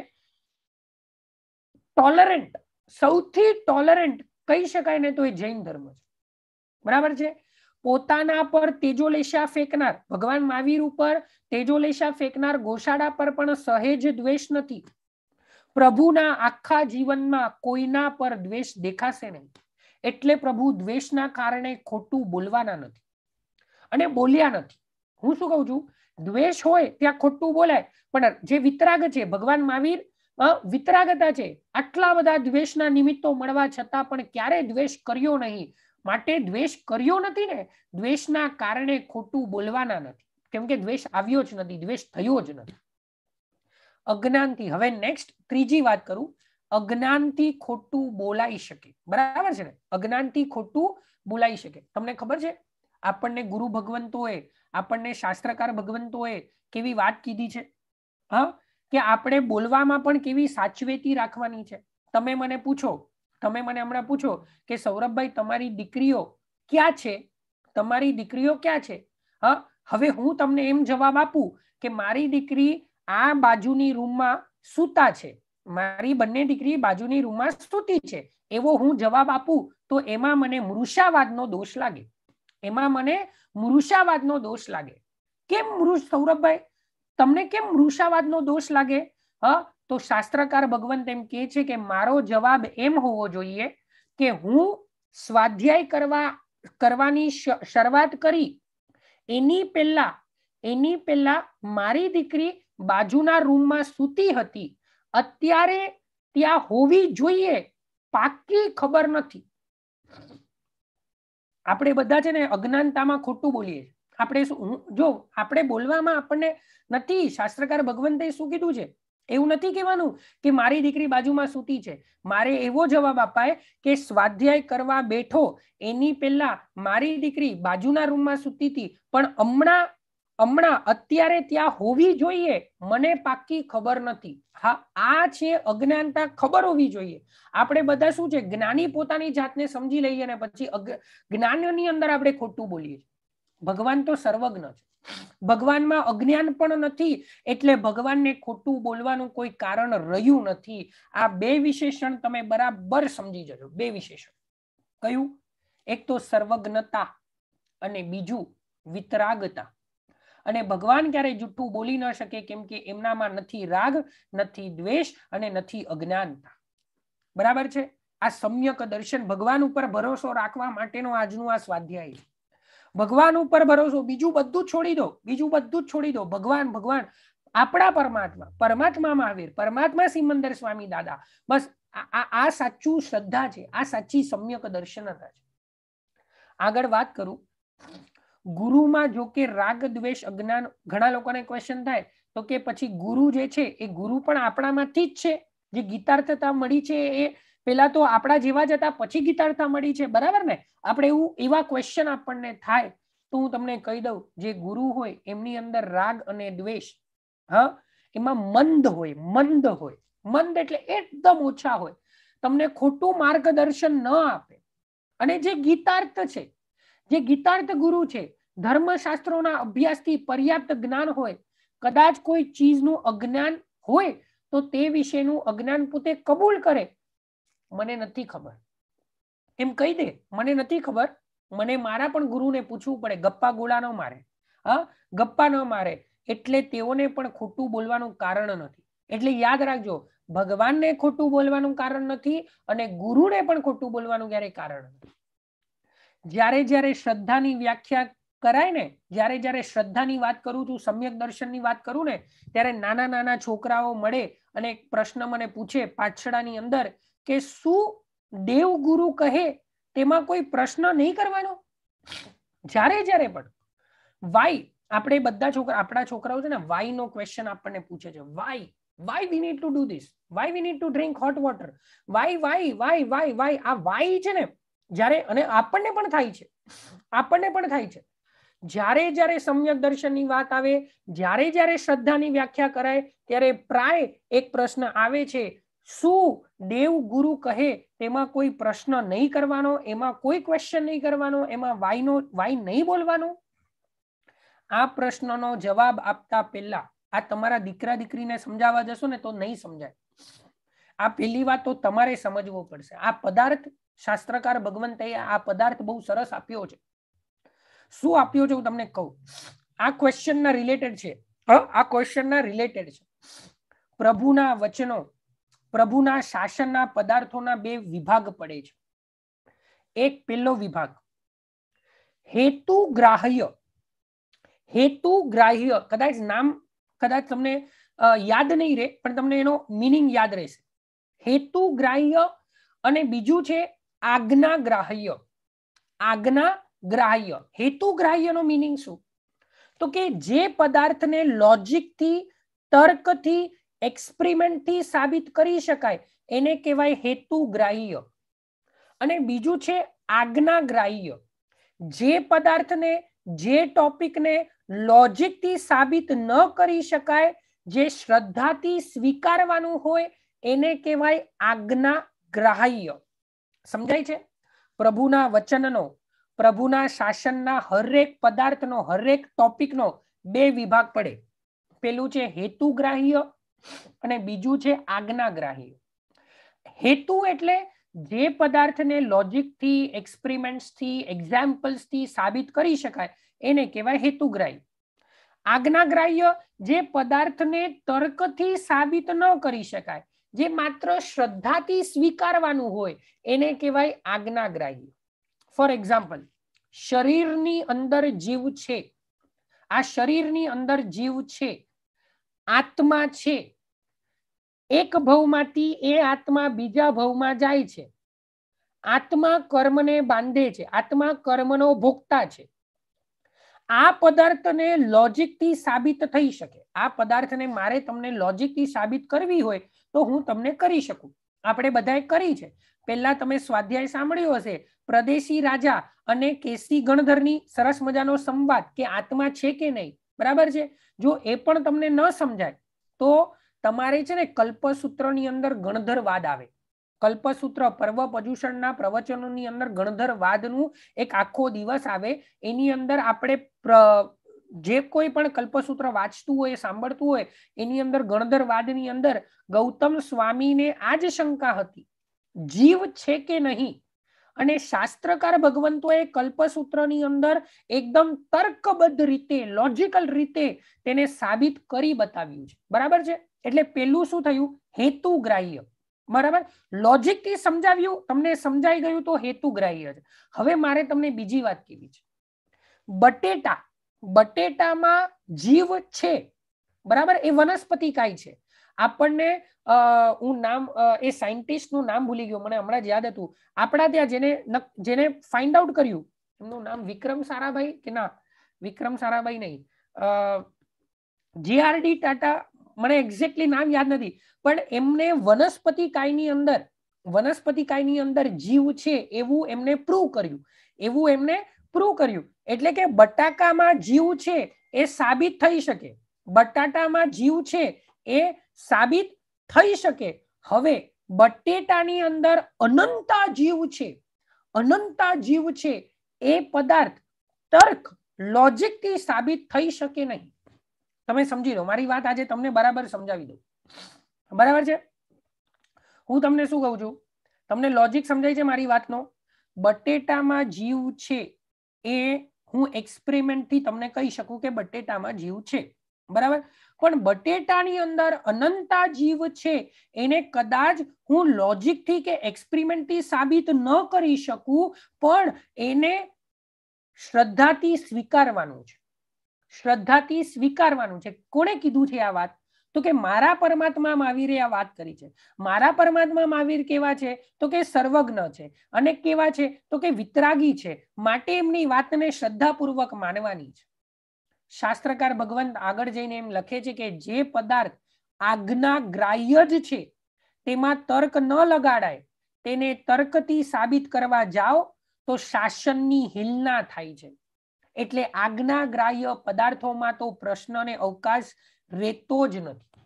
ટોલરન્ટ સૌથી ટોલરન્ટ કહી શકાય ને તો એ જૈન ધર્મ છે બરાબર છે પોતાના પર તેજોલેશા ફેંકનાર ભગવાન મહાવીર ઉપર તેજોલેશા ફેંકનાર ગોશાળા પર પણ સહેજ દ્વેષ નથી પ્રભુના આખા જીવનમાં કોઈના પર દ્વેષ દેખાશે નહીં એટલે પ્રભુ દ્વેષના કારણે ખોટું બોલવાના નથી અને બોલ્યા નથી હું શું કહું છું દ્વેષ હોય ત્યાં ખોટું બોલાય પણ જે વિતરાગ છે ભગવાન મહાવીર વિતરાગતા છે આટલા બધા દ્વેષના નિમિત્તો મળવા છતાં પણ ક્યારે દ્વેષ કર્યો નહીં માટે દ્વેષ કર્યો નથી ને દ્વેષના કારણે ખોટું બોલવાના નથી કેમ કે દ્વેષ આવ્યો જ નથી દ્વેષ થયો જ નથી અજ્ઞાનથી હવે નેક્સ્ટ ત્રીજી વાત કરું અજ્ઞાનથી ખોટું બોલાઈ શકે બરાબર છે ને અજ્ઞાનથી ખોટું બોલાઈ શકે તમને ખબર છે આપણને ગુરુ ભગવંતોએ આપણને શાસ્ત્રકાર ભગવંતોએ કેવી વાત કીધી છે હા કે આપણે બોલવામાં પણ કેવી સાચવેતી રાખવાની છે તમે મને પૂછો તમે મને હમણાં પૂછો કે સૌરભભાઈ તમારી દીકરીઓ ક્યાં છે તમારી દીકરીઓ ક્યાં છે હા હવે હું તમને એમ જવાબ આપું કે મારી દીકરી આ બાજુની રૂમમાં સૂતા છે મારી બંને દીકરી બાજુની રૂમમાં સૂતી છે એવો હું જવાબ આપું તો એમાં મને મૃષાવાદનો દોષ લાગે એમાં મને મૃષાવાદનો દોષ લાગે કેમ મૃષ સૌરભભાઈ તમને કેમ મૃષાવાદનો દોષ લાગે હ તો શાસ્ત્રકાર ભગવંત એમ કે છે કે મારો જવાબ એમ હોવો જોઈએ કે હું સ્વાધ્યાય કરવા કરવાની શરૂઆત કરી એની પહેલા એની પહેલા મારી દીકરી બાજુના રૂમમાં સૂતી હતી અત્યારે ત્યાં હોવી જોઈએ પાકી ખબર નથી આપણે બધા છે ને અજ્ઞાનતામાં ખોટું બોલીએ આપણે જો આપણે બોલવામાં આપણને નથી શાસ્ત્રકાર ભગવંતે શું કીધું છે એવું નથી કહેવાનું કે મારી દીકરી બાજુમાં સૂતી છે મારે એવો જવાબ અપાય કે સ્વાધ્યાય કરવા બેઠો એની પહેલા મારી દીકરી બાજુના રૂમમાં સૂતી હતી પણ હમણાં હમણાં અત્યારે ત્યાં હોવી જોઈએ મને પાક્કી ખબર નથી હા આ છે અજ્ઞાનતા ખબર હોવી જોઈએ આપણે બધા શું છે જ્ઞાની પોતાની જાતને સમજી લઈએ અને પછી જ્ઞાનની અંદર આપણે ખોટું બોલીએ ભગવાન તો સર્વજ્ઞ છે ભગવાનમાં અજ્ઞાન પણ નથી એટલે ભગવાનને ખોટું બોલવાનું કોઈ કારણ રહ્યું નથી આ બે વિશેષણ તમે બરાબર સમજી જજો બે વિશેષણ કયું એક તો સર્વજ્ઞતા અને બીજું વિતરાગતા અને ભગવાન ક્યારેય જુઠ્ઠું બોલી ન શકે કેમ કે એમનામાં નથી રાગ નથી દ્વેષ અને નથી અજ્ઞાનતા બરાબર છે આ સમ્યક દર્શન ભગવાન ઉપર ભરોસો રાખવા માટેનો આજનું આ સ્વાધ્યાય ભગવાન ઉપર ભરોસો બીજું બધું છોડી દો બીજું બધું જ છોડી દો ભગવાન ભગવાન આપણા પરમાત્મા પરમાત્મા મહાવીર પરમાત્મા સિમંદર સ્વામી દાદા બસ આ આ સાચું શ્રદ્ધા છે આ સાચી સમ્યક દર્શનતા છે આગળ વાત કરું ગુરુમાં જો કે રાગ દ્વેષ અજ્ઞાન ઘણા લોકોને ક્વેશ્ચન થાય તો કે પછી ગુરુ જે છે એ ગુરુ પણ આપણામાંથી જ છે જે ગીતાર્થતા મળી છે એ પેલા તો આપણા જેવા જ હતા પછી ગીતાર્થતા મળી છે બરાબર ને આપણે એવું એવા ક્વેશ્ચન આપણને થાય તો હું તમને કહી દઉં જે ગુરુ હોય એમની અંદર રાગ અને દ્વેષ હા એમાં મંદ હોય મંદ હોય મંદ એટલે એકદમ ઓછા હોય તમને ખોટું માર્ગદર્શન ન આપે અને જે ગીતાર્થ છે જે ગીતાર્થ ગુરુ છે ધર્મ શાસ્ત્રોના અભ્યાસથી પર્યાપ્ત જ્ઞાન હોય કદાચ કોઈ ચીજનું અજ્ઞાન હોય તો તે વિશેનું અજ્ઞાન પોતે કબૂલ કરે મને નથી ખબર એમ કહી દે મને નથી ખબર મને મારા પણ ગુરુને પૂછવું પડે ગપ્પા ગોળા ન મારે હા ગપ્પા ન મારે એટલે તેઓને પણ ખોટું બોલવાનું કારણ નથી એટલે યાદ રાખજો ભગવાનને ખોટું બોલવાનું કારણ નથી અને ગુરુને પણ ખોટું બોલવાનું ક્યારેય કારણ નથી જ્યારે જ્યારે શ્રદ્ધાની વ્યાખ્યા કરાય ને જ્યારે જ્યારે શ્રદ્ધાની વાત કરું છું સમ્યક દર્શનની વાત કરું ને ત્યારે નાના નાના છોકરાઓ મળે અને એક પ્રશ્ન મને પૂછે પાછડાની અંદર કે શું દેવગુરુ કહે તેમાં કોઈ પ્રશ્ન નહીં કરવાનો જ્યારે જ્યારે પણ વાય આપણે બધા છોકરા આપણા છોકરાઓ છે ને વાય નો ક્વેશ્ચન આપણને પૂછે છે why why we need to do this why we need to drink hot water why why why why why આ વાય છે ને જ્યારે અને આપણને પણ થાય છે આપણને પણ થાય છે જ્યારે જ્યારે સમ્યક દર્શનની વાત આવે જ્યારે જ્યારે શ્રદ્ધાની વ્યાખ્યા કરાય ત્યારે પ્રાય એક પ્રશ્ન આવે છે શું દેવ ગુરુ કહે તેમાં કોઈ પ્રશ્ન નહીં કરવાનો એમાં કોઈ ક્વેશ્ચન નહીં કરવાનો એમાં વાયનો વાય નહીં બોલવાનો આ પ્રશ્નનો જવાબ આપતા પહેલા આ તમારા દીકરા દીકરીને સમજાવવા જશો ને તો નહીં સમજાય આ પહેલી વાત તો તમારે સમજવો પડશે આ પદાર્થ શાસ્ત્રકાર ભગવંતે આ પદાર્થ બહુ સરસ આપ્યો છે શું આપ્યો છે હું તમને કહું આ ક્વેશ્ચનના રિલેટેડ છે આ ક્વેશ્ચનના રિલેટેડ છે પ્રભુના વચનો પ્રભુના શાસનના પદાર્થોના બે વિભાગ પડે છે એક પેલો વિભાગ હેતુ ગ્રાહ્ય હેતુ ગ્રાહ્ય કદાચ નામ કદાચ તમને યાદ નહીં રહે પણ તમને એનો મિનિંગ યાદ રહેશે હેતુ ગ્રાહ્ય અને બીજું છે ગ્રાહ્ય આજ્ઞાગ્રાહ્ય આજ્ઞાગ્રાહ્ય હેતુગ્રાહ્યનો મીનિંગ શું તો કે જે પદાર્થને લોજિકથી તર્કથી એક્સપેરિમેન્ટથી સાબિત કરી શકાય એને કહેવાય હેતુ ગ્રાહ્ય અને બીજું છે ગ્રાહ્ય જે પદાર્થને જે ટોપિકને લોજિકથી સાબિત ન કરી શકાય જે શ્રદ્ધાથી સ્વીકારવાનું હોય એને કહેવાય ગ્રાહ્ય સમજાય છે પ્રભુના વચનનો પ્રભુના શાસનના હરેક પદાર્થનો હરેક ટોપિકનો બે વિભાગ પડે પેલું છે હેતુ ગ્રાહ્ય અને બીજું છે ગ્રાહ્ય હેતુ એટલે જે પદાર્થને લોજિકથી એક્સપેરિમેન્ટ્સથી એક્ઝામ્પલ્સથી સાબિત કરી શકાય એને કહેવાય હેતુગ્રાહી આજ્ઞાગ્રાહ્ય જે પદાર્થને તર્કથી સાબિત ન કરી શકાય જે માત્ર શ્રદ્ધાથી સ્વીકારવાનું હોય એને કહેવાય આજ્ઞાગ્રાહી ફોર એક્ઝામ્પલ શરીરની અંદર જીવ છે આ શરીરની અંદર જીવ છે આત્મા છે એક ભવમાંથી એ આત્મા બીજા ભવમાં જાય છે આત્મા કર્મને બાંધે છે આત્મા કર્મનો ભોગતા છે આ પદાર્થને લોજિકથી સાબિત થઈ શકે આ પદાર્થને મારે તમને લોજિકથી સાબિત કરવી હોય તો હું તમને કરી શકું આપણે બધાએ કરી છે પહેલા તમે સ્વાધ્યાય સાંભળ્યો હશે પ્રદેશી રાજા અને કેસી ગણધરની સરસ મજાનો સંવાદ કે આત્મા છે કે નહીં બરાબર છે જો એ પણ તમને ન સમજાય તો તમારે છે ને કલ્પસૂત્રની અંદર ગણધરવાદ આવે કલ્પસૂત્ર પર્વ પર્યુષણના પ્રવચનોની અંદર ગણધરવાદનું એક આખો દિવસ આવે એની અંદર આપણે જે કોઈ પણ કલ્પસૂત્ર વાંચતું હોય સાંભળતું હોય એની અંદર વાદની અંદર ગૌતમ સ્વામીને આ જ શંકા હતી જીવ છે કે નહીં અને શાસ્ત્રકાર ભગવંતોએ કલ્પસૂત્રની અંદર એકદમ તર્કબદ્ધ રીતે લોજિકલ રીતે તેને સાબિત કરી બતાવ્યું છે બરાબર છે એટલે પેલું શું થયું હેતુ ગ્રાહ્ય બરાબર લોજિકથી સમજાવ્યું તમને સમજાઈ ગયું તો હેતુ ગ્રાહ્ય છે હવે મારે તમને બીજી વાત કેવી છે બટેટા બટેટામાં જીવ છે બરાબર એ વનસ્પતિ કાય છે આપણને હું નામ એ સાયન્ટિસ્ટનું નામ ભૂલી ગયો મને હમણાં જ યાદ હતું આપણા ત્યાં જેને જેને ફાઇન્ડ આઉટ કર્યું એમનું નામ વિક્રમ સારાભાઈ કે ના વિક્રમ સારાભાઈ નહીં જીઆરડી ટાટા મને એક્ઝેક્ટલી નામ યાદ નથી પણ એમને વનસ્પતિ કાયની અંદર વનસ્પતિ કાયની અંદર જીવ છે એવું એમને પ્રૂવ કર્યું એવું એમને પ્રૂવ કર્યું એટલે કે બટાકામાં જીવ છે એ સાબિત થઈ શકે બટાટામાં જીવ છે એ સાબિત થઈ શકે હવે બટેટાની અંદર અનંતા જીવ છે અનંતા જીવ છે એ પદાર્થ તર્ક લોજિકથી સાબિત થઈ શકે નહીં તમે સમજી લો મારી વાત આજે તમને બરાબર સમજાવી દઉં બરાબર છે હું તમને શું કહું છું તમને લોજિક સમજાય છે મારી વાતનો બટેટામાં જીવ છે એ હું એક્સપેરિમેન્ટથી તમને કહી શકું કે બટેટામાં જીવ છે બરાબર પણ બટેટાની અંદર અનંતા જીવ છે એને કદાચ હું લોજિકથી કે એક્સપેરિમેન્ટથી સાબિત ન કરી શકું પણ એને શ્રદ્ધાથી સ્વીકારવાનું છે શ્રદ્ધાથી સ્વીકારવાનું છે કોણે કીધું છે આ વાત તો કે મારા પરમાત્મા મહાવીરે આ વાત કરી છે મારા પરમાત્મા મહાવીર કેવા છે તો કે સર્વજ્ઞ છે અને કેવા છે તો કે વિતરાગી છે માટે એમની વાતને શ્રદ્ધાપૂર્વક માનવાની છે શાસ્ત્રકાર ભગવંત આગળ જઈને એમ લખે છે કે જે પદાર્થ આજ્ઞાગ્રાહ્ય જ છે તેમાં તર્ક ન લગાડાય તેને તર્કથી સાબિત કરવા જાઓ તો શાસનની હિલના થાય છે એટલે ગ્રાહ્ય પદાર્થોમાં તો પ્રશ્નને અવકાશ રહેતો જ નથી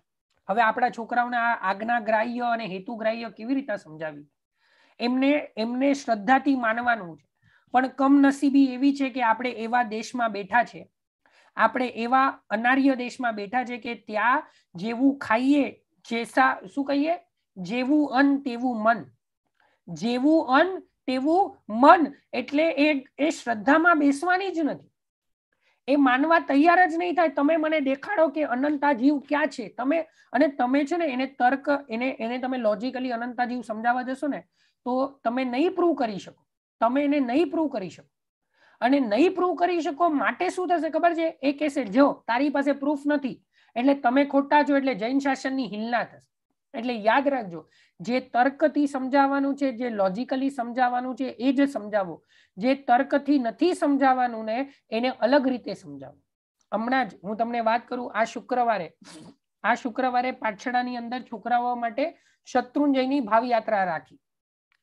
હવે આપણા છોકરાઓને આ ગ્રાહ્ય અને હેતુ ગ્રાહ્ય કેવી રીતે સમજાવી એમને એમને શ્રદ્ધાથી માનવાનું છે પણ કમનસીબી એવી છે કે આપણે એવા દેશમાં બેઠા છે આપણે એવા અનાર્ય દેશમાં બેઠા છે કે ત્યાં જેવું ખાઈએ જેસા શું કહીએ જેવું અન્ન તેવું મન જેવું અન્ન તેવું મન એટલે એ એ શ્રદ્ધામાં બેસવાની જ નથી એ માનવા તૈયાર જ નહીં થાય તમે મને દેખાડો કે અનંતા જીવ ક્યાં છે તમે અને તમે છે ને એને તર્ક એને એને તમે લોજિકલી અનંતા જીવ સમજાવવા જશો ને તો તમે નહીં પ્રૂવ કરી શકો તમે એને નહીં પ્રૂવ કરી શકો અને નહીં પ્રૂવ કરી શકો માટે શું થશે ખબર છે એ કેસે જો તારી પાસે પ્રૂફ નથી એટલે તમે ખોટા છો એટલે જૈન શાસનની હિલના થશે એટલે યાદ રાખજો જે તર્કથી સમજાવવાનું છે જે લોજિકલી સમજાવવાનું છે એ જ સમજાવો જે તર્કથી નથી સમજાવવાનું ને એને અલગ રીતે સમજાવો હમણાં જ હું તમને વાત કરું આ શુક્રવારે આ શુક્રવારે પાઠશાળાની અંદર છોકરાઓ માટે શત્રુંજયની ભાવયાત્રા રાખી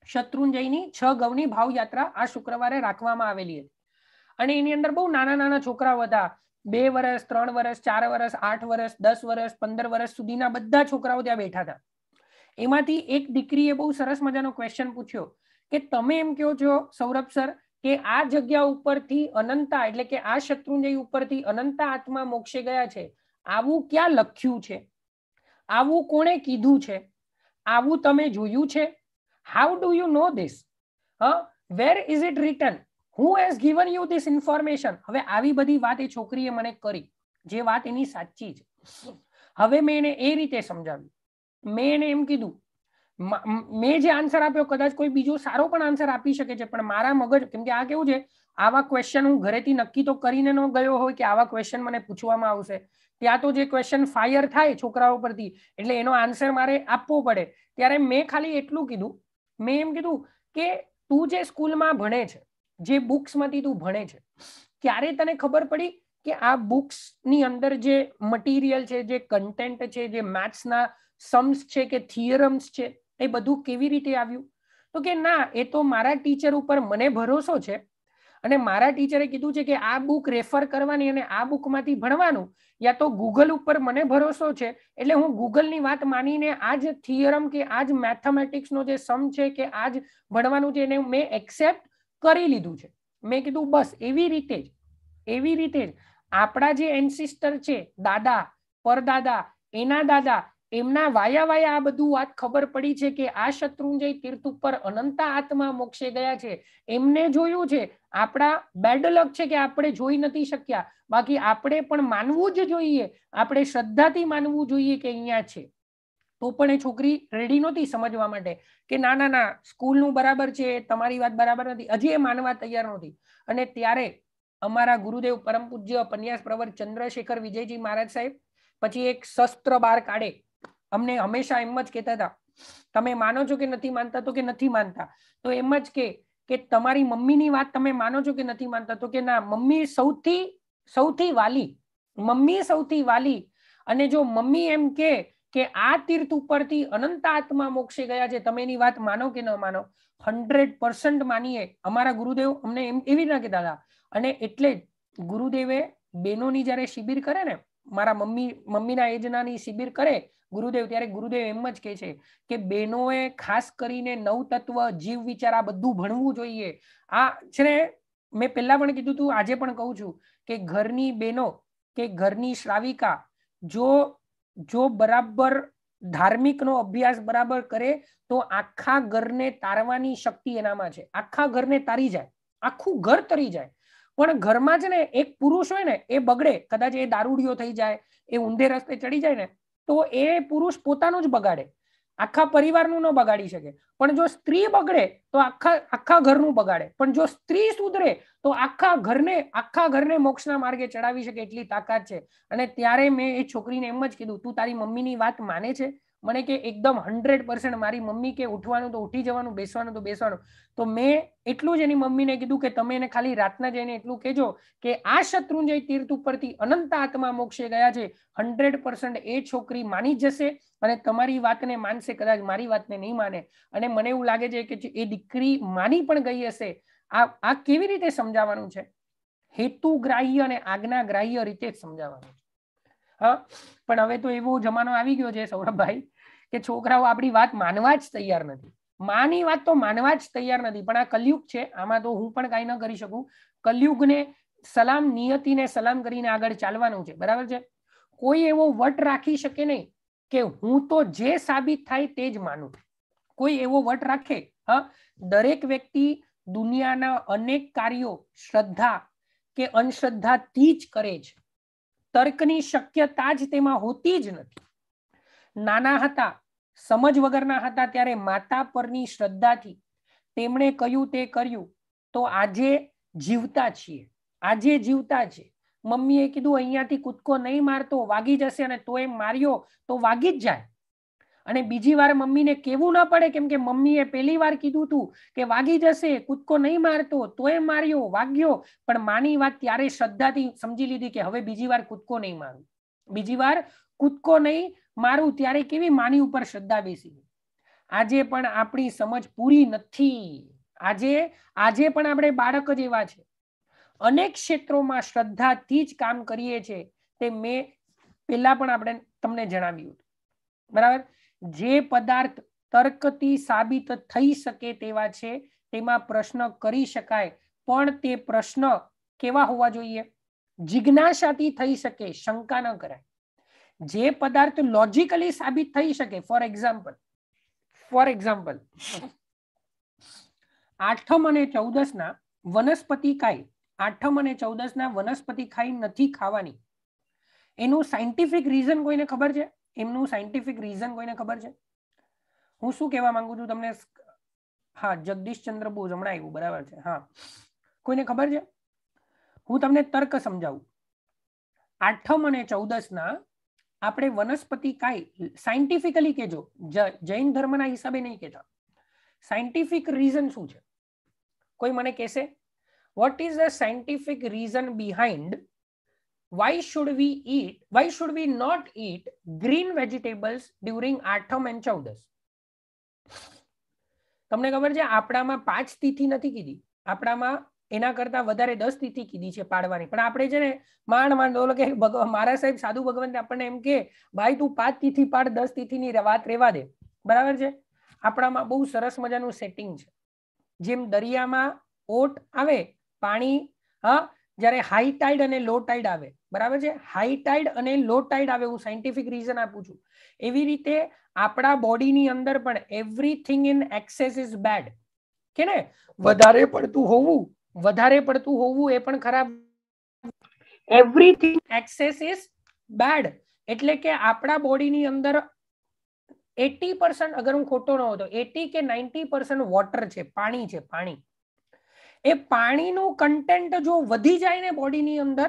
શત્રુંજયની છ ગૌની ભાવયાત્રા આ શુક્રવારે રાખવામાં આવેલી હતી અને એની અંદર બહુ નાના નાના છોકરાઓ હતા બે વર્ષ ત્રણ વર્ષ ચાર વર્ષ આઠ વર્ષ દસ વર્ષ પંદર વર્ષ સુધીના બધા છોકરાઓ ત્યાં બેઠા હતા એમાંથી એક દીકરીએ બહુ સરસ મજાનો ક્વેશ્ચન પૂછ્યો કે તમે એમ કહો છો સૌરભ સર કે આ જગ્યા ઉપરથી અનંતા એટલે કે આ શત્રુંજય ઉપરથી અનંતા આત્મા મોક્ષે ગયા છે આવું ક્યાં લખ્યું છે આવું કોણે કીધું છે આવું તમે જોયું છે how do you know this uh where is it written who has given you this information હવે આવી બધી વાત એ છોકરીએ મને કરી જે વાત એની સાચી છે હવે મેં એને એ રીતે સમજાવ્યું મેં એને એમ કીધું મેં જે આન્સર આપ્યો કદાચ કોઈ બીજો સારો પણ આન્સર આપી શકે છે પણ મારા મગજ કેમ કે આ કેવું છે આવા ક્વેશ્ચન હું ઘરેથી નક્કી તો કરીને ન ગયો હોય કે આવા ક્વેશ્ચન મને પૂછવામાં આવશે ત્યાં તો જે ક્વેશ્ચન ફાયર થાય છોકરાઓ પરથી એટલે એનો આન્સર મારે આપવો પડે ત્યારે મેં ખાલી એટલું કીધું મેં એમ કીધું કે તું જે સ્કૂલમાં ભણે છે જે બુક્સમાંથી તું ભણે છે ત્યારે તને ખબર પડી કે આ બુક્સની અંદર જે મટીરિયલ છે જે કન્ટેન્ટ છે જે મેથ્સના સમ્સ છે કે થિયરમ્સ છે એ બધું કેવી રીતે આવ્યું તો કે ના એ તો મારા ટીચર ઉપર મને ભરોસો છે અને મારા ટીચરે કીધું છે કે આ બુક રેફર કરવાની અને આ બુકમાંથી ભણવાનું યા તો ગૂગલ ઉપર મને ભરોસો છે એટલે હું ગૂગલની વાત માનીને આ જ થિયરમ કે આ જ મેથેમેટિક્સનો જે સમ છે કે આ જ ભણવાનું છે એને મેં એક્સેપ્ટ કરી લીધું છે મેં કીધું બસ એવી રીતે જ એવી રીતે જ આપણા જે એન્સિસ્ટર છે દાદા પરદાદા એના દાદા એમના વાયા વાયા આ બધું વાત ખબર પડી છે કે આ શત્રુંજય તીર્થ ઉપર અનંતા આત્મા મોક્ષે ગયા છે એમને જોયું છે આપણા બેડ લક છે કે આપણે જોઈ નથી શક્યા બાકી આપણે પણ માનવું જ જોઈએ આપણે શ્રદ્ધાથી માનવું જોઈએ કે અહીંયા છે તો પણ એ છોકરી રેડી નહોતી સમજવા માટે કે ના ના ના સ્કૂલનું બરાબર છે તમારી વાત બરાબર નથી હજી એ માનવા તૈયાર નહોતી અને ત્યારે અમારા ગુરુદેવ પરમ પૂજ્ય પન્યાસ પ્રવર ચંદ્રશેખર વિજયજી મહારાજ સાહેબ પછી એક શસ્ત્ર બહાર કાઢે અમને હંમેશા એમ જ કેતા હતા તમે માનો છો કે નથી માનતા તો કે નથી માનતા તો એમ જ કે કે તમારી મમ્મીની વાત તમે માનો છો કે નથી માનતા તો કે ના મમ્મી સૌથી સૌથી વાલી મમ્મી સૌથી વાલી અને જો મમ્મી એમ કે કે આ તીર્થ ઉપરથી અનંત આત્મા મોક્ષે ગયા છે તમે એની વાત માનો કે ન માનો હંડ્રેડ પર્સન્ટ માનીએ અમારા ગુરુદેવ અમને એમ એવી રીતના કીધા હતા અને એટલે ગુરુદેવે બેનોની જ્યારે શિબિર કરે ને મારા મમ્મી મમ્મીના એજનાની શિબિર કરે ગુરુદેવ ત્યારે ગુરુદેવ એમ જ કહે છે કે બેનોએ ખાસ કરીને નવ તત્વ જીવ વિચાર આ બધું ભણવું જોઈએ આ છે ને મેં પહેલા પણ કીધું હતું આજે પણ કહું છું કે ઘરની બેનો કે ઘરની શ્રાવિકા જો જો બરાબર ધાર્મિકનો અભ્યાસ બરાબર કરે તો આખા ઘરને તારવાની શક્તિ એનામાં છે આખા ઘરને તારી જાય આખું ઘર તરી જાય પણ ઘરમાં જ ને એક પુરુષ હોય ને એ બગડે કદાચ એ દારૂડિયો થઈ જાય એ ઊંધે રસ્તે ચડી જાય ને તો એ પુરુષ પોતાનું જ બગાડે આખા પરિવારનું ન બગાડી શકે પણ જો સ્ત્રી બગડે તો આખા આખા ઘરનું બગાડે પણ જો સ્ત્રી સુધરે તો આખા ઘરને આખા ઘરને મોક્ષના માર્ગે ચડાવી શકે એટલી તાકાત છે અને ત્યારે મેં એ છોકરીને એમ જ કીધું તું તારી મમ્મીની વાત માને છે મને કે એકદમ હંડ્રેડ પર્સન્ટ મારી મમ્મી કે ઉઠવાનું તો ઉઠી જવાનું બેસવાનું તો બેસવાનું તો મેં એટલું જ એની મમ્મીને કીધું કે તમે એને ખાલી રાતના જઈને એટલું કહેજો કે આ શત્રુંજય તીર્થ ઉપરથી અનંત આત્મા મોક્ષે ગયા છે હંડ્રેડ પર્સન્ટ એ છોકરી માની જશે અને તમારી વાતને માનશે કદાચ મારી વાતને નહીં માને અને મને એવું લાગે છે કે એ દીકરી માની પણ ગઈ હશે આ આ કેવી રીતે સમજાવવાનું છે હેતુ ગ્રાહ્ય અને આજ્ઞા ગ્રાહ્ય રીતે જ સમજાવવાનું છે હા પણ હવે તો એવો જમાનો આવી ગયો છે સૌરભભાઈ કે છોકરાઓ આપણી વાત માનવા જ તૈયાર નથી માની વાત તો માનવા જ તૈયાર નથી પણ આ કલયુગ છે આમાં તો હું પણ કાંઈ ન કરી શકું કલયુગને સલામ નિયતિને સલામ કરીને આગળ ચાલવાનું છે બરાબર છે કોઈ એવો વટ રાખી શકે નહીં કે હું તો જે સાબિત થાય તે જ માનું કોઈ એવો વટ રાખે હા દરેક વ્યક્તિ દુનિયાના અનેક કાર્યો શ્રદ્ધા કે અંધશ્રદ્ધાથી જ કરે છે તર્કની શક્યતા જ તેમાં હોતી જ નથી નાના હતા સમજ વગરના હતા ત્યારે માતા પરની શ્રદ્ધાથી તેમણે કહ્યું તે કર્યું તો આજે જીવતા છીએ આજે જીવતા છે મમ્મીએ કીધું અહીંયાથી કૂદકો નહીં મારતો વાગી જશે અને તો એમ માર્યો તો વાગી જ જાય અને બીજી વાર મમ્મીને કેવું ના પડે કેમ કે મમ્મીએ પહેલી વાર કીધું હતું કે વાગી જશે કૂદકો નહીં મારતો તોય માર્યો વાગ્યો પણ માની વાત ત્યારે શ્રદ્ધાથી સમજી લીધી કે હવે બીજી વાર કૂદકો નહીં મારું બીજી વાર કૂદકો નહીં મારું ત્યારે કેવી માની ઉપર શ્રદ્ધા બેસી આજે પણ આપણી સમજ પૂરી નથી આજે આજે પણ આપણે બાળક જ એવા છે અનેક ક્ષેત્રોમાં શ્રદ્ધાથી જ કામ કરીએ છીએ તે મેં પેલા પણ આપણે તમને જણાવ્યું બરાબર જે પદાર્થ તર્કથી સાબિત થઈ શકે તેવા છે તેમાં પ્રશ્ન કરી શકાય પણ તે પ્રશ્ન કેવા હોવા જોઈએ જિજ્ઞાસાથી થઈ શકે શંકા ન કરાય જે પદાર્થ લોજિકલી સાબિત થઈ શકે ફોર એક્ઝામ્પલ ફોર એક્ઝામ્પલ આઠમ અને ચૌદસ ના વનસ્પતિ ખાઈ આઠમ અને ચૌદસ ના વનસ્પતિ ખાઈ નથી ખાવાની એનું સાયન્ટિફિક રીઝન કોઈને ખબર છે એમનું સાયન્ટિફિક રીઝન કોઈને ખબર છે હું શું કહેવા માંગુ છું તમને હા જગદીશ ચંદ્ર બોઝ હમણાં આવ્યું બરાબર છે હા કોઈને ખબર છે હું તમને તર્ક સમજાવું આઠમ અને ચૌદસના આપણે વનસ્પતિ કાંઈ સાયન્ટિફિકલી કહેજો જૈન ધર્મના હિસાબે નહીં કહેતા સાયન્ટિફિક રીઝન શું છે કોઈ મને કહેશે what is the scientific reason behind why should we eat why should we not eat green vegetables during આઠમ and ચૌદસ તમને ખબર છે આપણામાં પાંચ તિથિ નથી કીધી આપણામાં એના કરતા વધારે દસ તિથિ કીધી છે પાડવાની પણ આપણે છે ને માંડ માંડ બોલો કે ભગવાન મારા સાહેબ સાધુ ભગવાન આપણને એમ કે ભાઈ તું પાંચ તિથિ પાડ દસ તિથિની વાત રેવા દે બરાબર છે આપણામાં બહુ સરસ મજાનું સેટિંગ છે જેમ દરિયામાં ઓટ આવે પાણી હા જ્યારે હાઈ ટાઈડ અને લો ટાઈડ આવે બરાબર છે હાઈ ટાઈડ અને લો ટાઈડ આવે હું સાયન્ટિફિક રીઝન આપું છું એવી રીતે આપણા બોડીની અંદર પણ everything in excess is bad કે ને વધારે પડતું હોવું વધારે પડતું હોવું એ પણ ખરાબ એવરીથિંગ એક્સેસ ઇઝ બેડ એટલે કે આપણા બોડીની અંદર એટી પર્સન્ટ અગર હું ખોટો ન હોતો એટી કે નાઇન્ટી પર્સન્ટ વોટર છે પાણી છે પાણી એ પાણીનું કન્ટેન્ટ જો વધી જાય ને બોડીની અંદર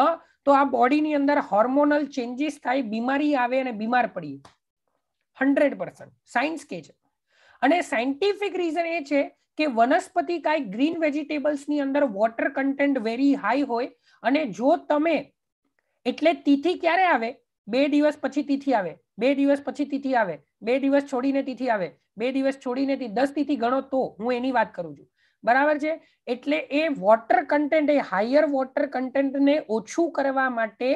હા તો આ બોડીની અંદર હોર્મોનલ ચેન્જીસ થાય બીમારી આવે અને બીમાર પડીએ હંડ્રેડ પર્સન્ટ સાયન્સ કે છે અને સાયન્ટિફિક રીઝન એ છે કે વનસ્પતિ કાંઈ ગ્રીન વેજીટેબલ્સની અંદર વોટર કન્ટેન્ટ વેરી હાઈ હોય અને જો તમે એટલે તિથિ ક્યારે આવે બે દિવસ પછી તિથિ આવે બે દિવસ પછી તિથિ આવે બે દિવસ છોડીને તિથિ આવે બે દિવસ છોડીને દસ તિથિ ગણો તો હું એની વાત કરું છું બરાબર છે એટલે એ વોટર કન્ટેન્ટ એ હાયર વોટર કન્ટેન્ટને ઓછું કરવા માટે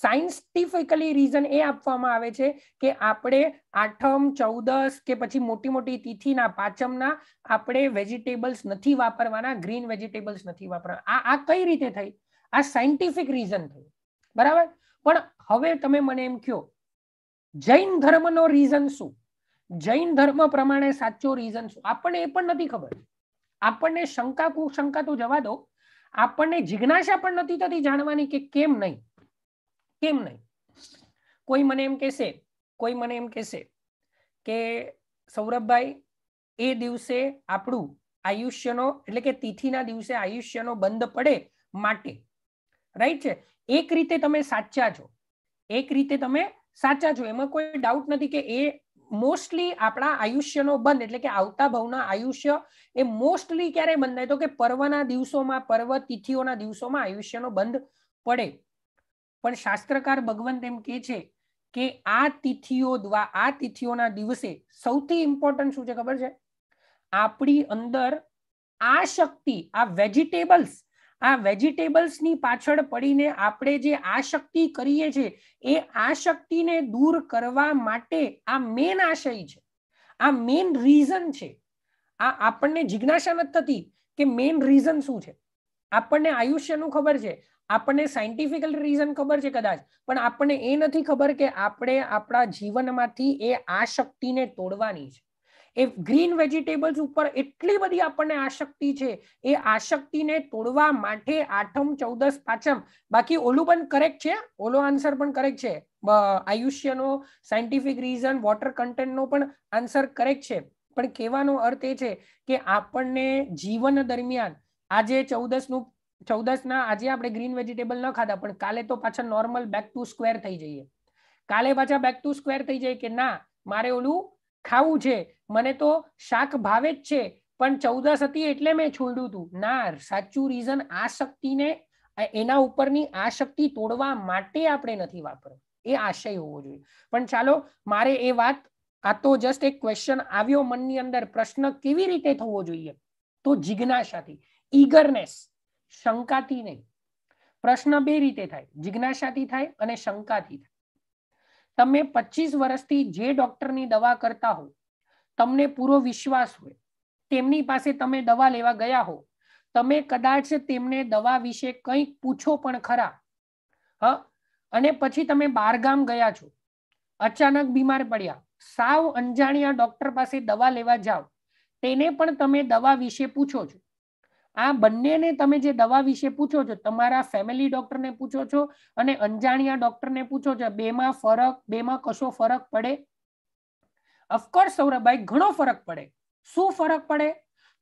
સાયન્ટિફિકલી રીઝન એ આપવામાં આવે છે કે આપણે આઠમ ચૌદસ કે પછી મોટી મોટી તિથિના પાચમના આપણે વેજીટેબલ્સ નથી વાપરવાના ગ્રીન વેજીટેબલ્સ નથી વાપરવાના આ આ કઈ રીતે થઈ આ સાયન્ટિફિક રીઝન થયું બરાબર પણ હવે તમે મને એમ કહો જૈન ધર્મનો રીઝન શું જૈન ધર્મ પ્રમાણે સાચો રીઝન શું આપણને એ પણ નથી ખબર આપણને શંકા કુશંકા તો જવા દો આપણને જિજ્ઞાસા પણ નથી થતી જાણવાની કે કેમ નહીં કેમ નહીં કોઈ મને એમ કહેશે કોઈ મને એમ કહેશે કે સૌરભભાઈ એ દિવસે આપણું આયુષ્યનો એટલે કે તિથિના દિવસે આયુષ્યનો બંધ પડે માટે રાઈટ છે એક રીતે તમે સાચા છો એક રીતે તમે સાચા છો એમાં કોઈ ડાઉટ નથી કે એ મોસ્ટલી આપણા આયુષ્યનો બંધ એટલે કે આવતા ભવના આયુષ્ય એ મોસ્ટલી ક્યારે બંધાય તો કે પર્વના દિવસોમાં પર્વ તિથિઓના દિવસોમાં આયુષ્યનો બંધ પડે પણ શાસ્ત્રકાર ભગવંત એમ કે છે કે આ તિથિઓ દ્વા આ તિથિઓના દિવસે સૌથી ઇમ્પોર્ટન્ટ શું છે ખબર છે આપણી અંદર આ શક્તિ આ વેજીટેબલ્સ આ વેજીટેબલ્સની પાછળ પડીને આપણે જે આશક્તિ કરીએ છીએ એ આશક્તિને દૂર કરવા માટે આ મેન આશય છે આ મેન રીઝન છે આ આપણને જિજ્ઞાસા નથી થતી કે મેન રીઝન શું છે આપણને આયુષ્યનું ખબર છે આપણને સાયન્ટિફિકલ રીઝન ખબર છે કદાચ પણ આપણને એ નથી ખબર કે આપણે આપણા જીવનમાંથી એ આ શક્તિને તોડવાની છે એ ગ્રીન વેજીટેબલ્સ ઉપર એટલી બધી આપણને આશક્તિ છે એ આશક્તિને તોડવા માટે આઠમ ચૌદસ પાચમ બાકી ઓલું પણ કરેક્ટ છે ઓલો આન્સર પણ કરેક્ટ છે આયુષ્યનો સાયન્ટિફિક રીઝન વોટર કન્ટેન્ટનો પણ આન્સર કરેક્ટ છે પણ કહેવાનો અર્થ એ છે કે આપણને જીવન દરમિયાન આજે ચૌદસનું ચૌદસના આજે આપણે ગ્રીન વેજીટેબલ ન ખાધા પણ કાલે તો પાછા નોર્મલ બેક ટુ સ્ક્વેર થઈ જઈએ કાલે પાછા બેક ટુ સ્ક્વેર થઈ જાય કે ના મારે ઓલું ખાવું છે મને તો શાક ભાવે જ છે પણ ચૌદસ હતી એટલે મેં છોડ્યું હતું ના સાચું રીઝન આ શક્તિને એના ઉપરની આ શક્તિ તોડવા માટે આપણે નથી વાપરવું એ આશય હોવો જોઈએ પણ ચાલો મારે એ વાત આ તો જસ્ટ એક ક્વેશ્ચન આવ્યો મનની અંદર પ્રશ્ન કેવી રીતે થવો જોઈએ તો જિજ્ઞાસાથી ઈગરનેસ શંકાથી નહીં પ્રશ્ન બે રીતે થાય જિજ્ઞાસાથી થાય અને શંકાથી થાય તમે પચીસ વર્ષથી જે ડોક્ટરની દવા કરતા હો તમને પૂરો વિશ્વાસ હોય તેમની પાસે તમે દવા લેવા ગયા હો તમે કદાચ તેમને દવા વિશે કંઈક પૂછો પણ ખરા હ અને પછી તમે બહારગામ ગયા છો અચાનક બીમાર પડ્યા સાવ અંજાણ્યા ડોક્ટર પાસે દવા લેવા જાઓ તેને પણ તમે દવા વિશે પૂછો છો આ બંનેને તમે જે દવા વિશે પૂછો છો તમારા ફેમિલી ડોક્ટરને પૂછો છો અને અંજાણિયા ડોક્ટરને પૂછો છો બેમાં ફરક બેમાં કશો ફરક પડે ઓફકોર્સ સૌરભભાઈ ઘણો ફરક પડે શું ફરક પડે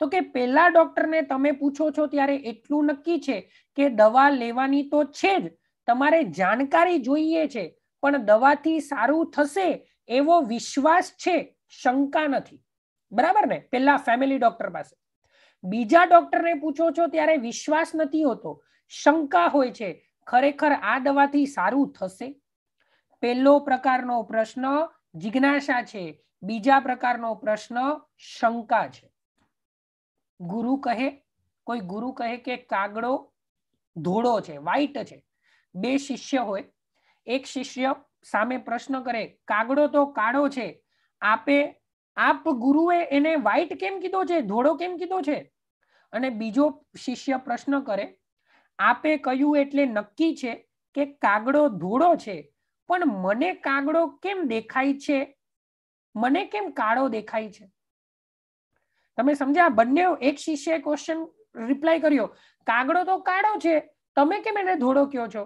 તો કે પેલા ડોક્ટરને તમે પૂછો છો ત્યારે એટલું નક્કી છે કે દવા લેવાની તો છે જ તમારે જાણકારી જોઈએ છે પણ દવાથી સારું થશે એવો વિશ્વાસ છે શંકા નથી બરાબર ને પેલા ફેમિલી ડોક્ટર પાસે બીજા ડોક્ટરને પૂછો છો ત્યારે વિશ્વાસ નથી હોતો શંકા હોય છે ખરેખર આ દવાથી સારું થશે પહેલો પ્રકારનો પ્રશ્ન જિજ્ઞાસા છે બીજા પ્રકારનો પ્રશ્ન શંકા છે ગુરુ કહે કોઈ ગુરુ કહે કે કાગડો ધોળો છે વ્હાઈટ છે બે શિષ્ય હોય એક શિષ્ય સામે પ્રશ્ન કરે કાગડો તો કાળો છે આપે આપ ગુરુએ એને વ્હાઈટ કેમ કીધો છે ધોળો કેમ કીધો છે અને બીજો શિષ્ય પ્રશ્ન કરે આપે કહ્યું એટલે નક્કી છે કે કાગડો ધૂળો છે પણ મને કાગડો કેમ દેખાય છે મને કેમ કાળો દેખાય છે તમે સમજ્યા બંને એક શિષ્ય ક્વેશ્ચન રિપ્લાય કર્યો કાગડો તો કાળો છે તમે કેમ એને ધોળો કયો છો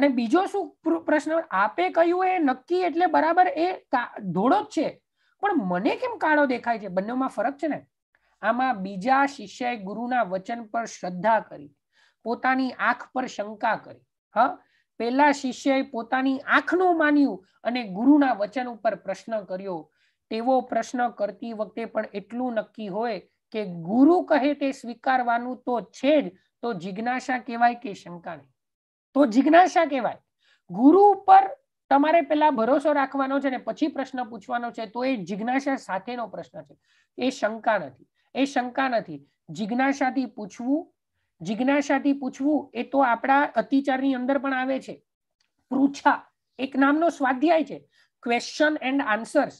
અને બીજો શું પ્રશ્ન આપે કહ્યું એ નક્કી એટલે બરાબર એ ધોળો જ છે પણ મને કેમ કાળો દેખાય છે બંનેમાં ફરક છે ને આમાં બીજા શિષ્યએ ગુરુના વચન પર શ્રદ્ધા કરી પોતાની આંખ પર શંકા કરી હા પેલા શિષ્યએ પોતાની આંખનું માન્યું અને ગુરુના વચન ઉપર પ્રશ્ન કર્યો તેવો પ્રશ્ન કરતી વખતે પણ એટલું નક્કી હોય કે ગુરુ કહે તે સ્વીકારવાનું તો છે જ તો જિજ્ઞાસા કહેવાય કે શંકા નહીં તો જિજ્ઞાસા કહેવાય ગુરુ ઉપર તમારે પેલા ભરોસો રાખવાનો છે ને પછી પ્રશ્ન પૂછવાનો છે તો એ જિજ્ઞાસા સાથેનો પ્રશ્ન છે એ શંકા નથી એ શંકા નથી જિજ્ઞાસાથી પૂછવું જિજ્ઞાસાથી પૂછવું એ તો આપણા અતિચારની અંદર પણ આવે છે પૃછા એક નામનો સ્વાધ્યાય છે ક્વેશ્ચન એન્ડ આન્સર્સ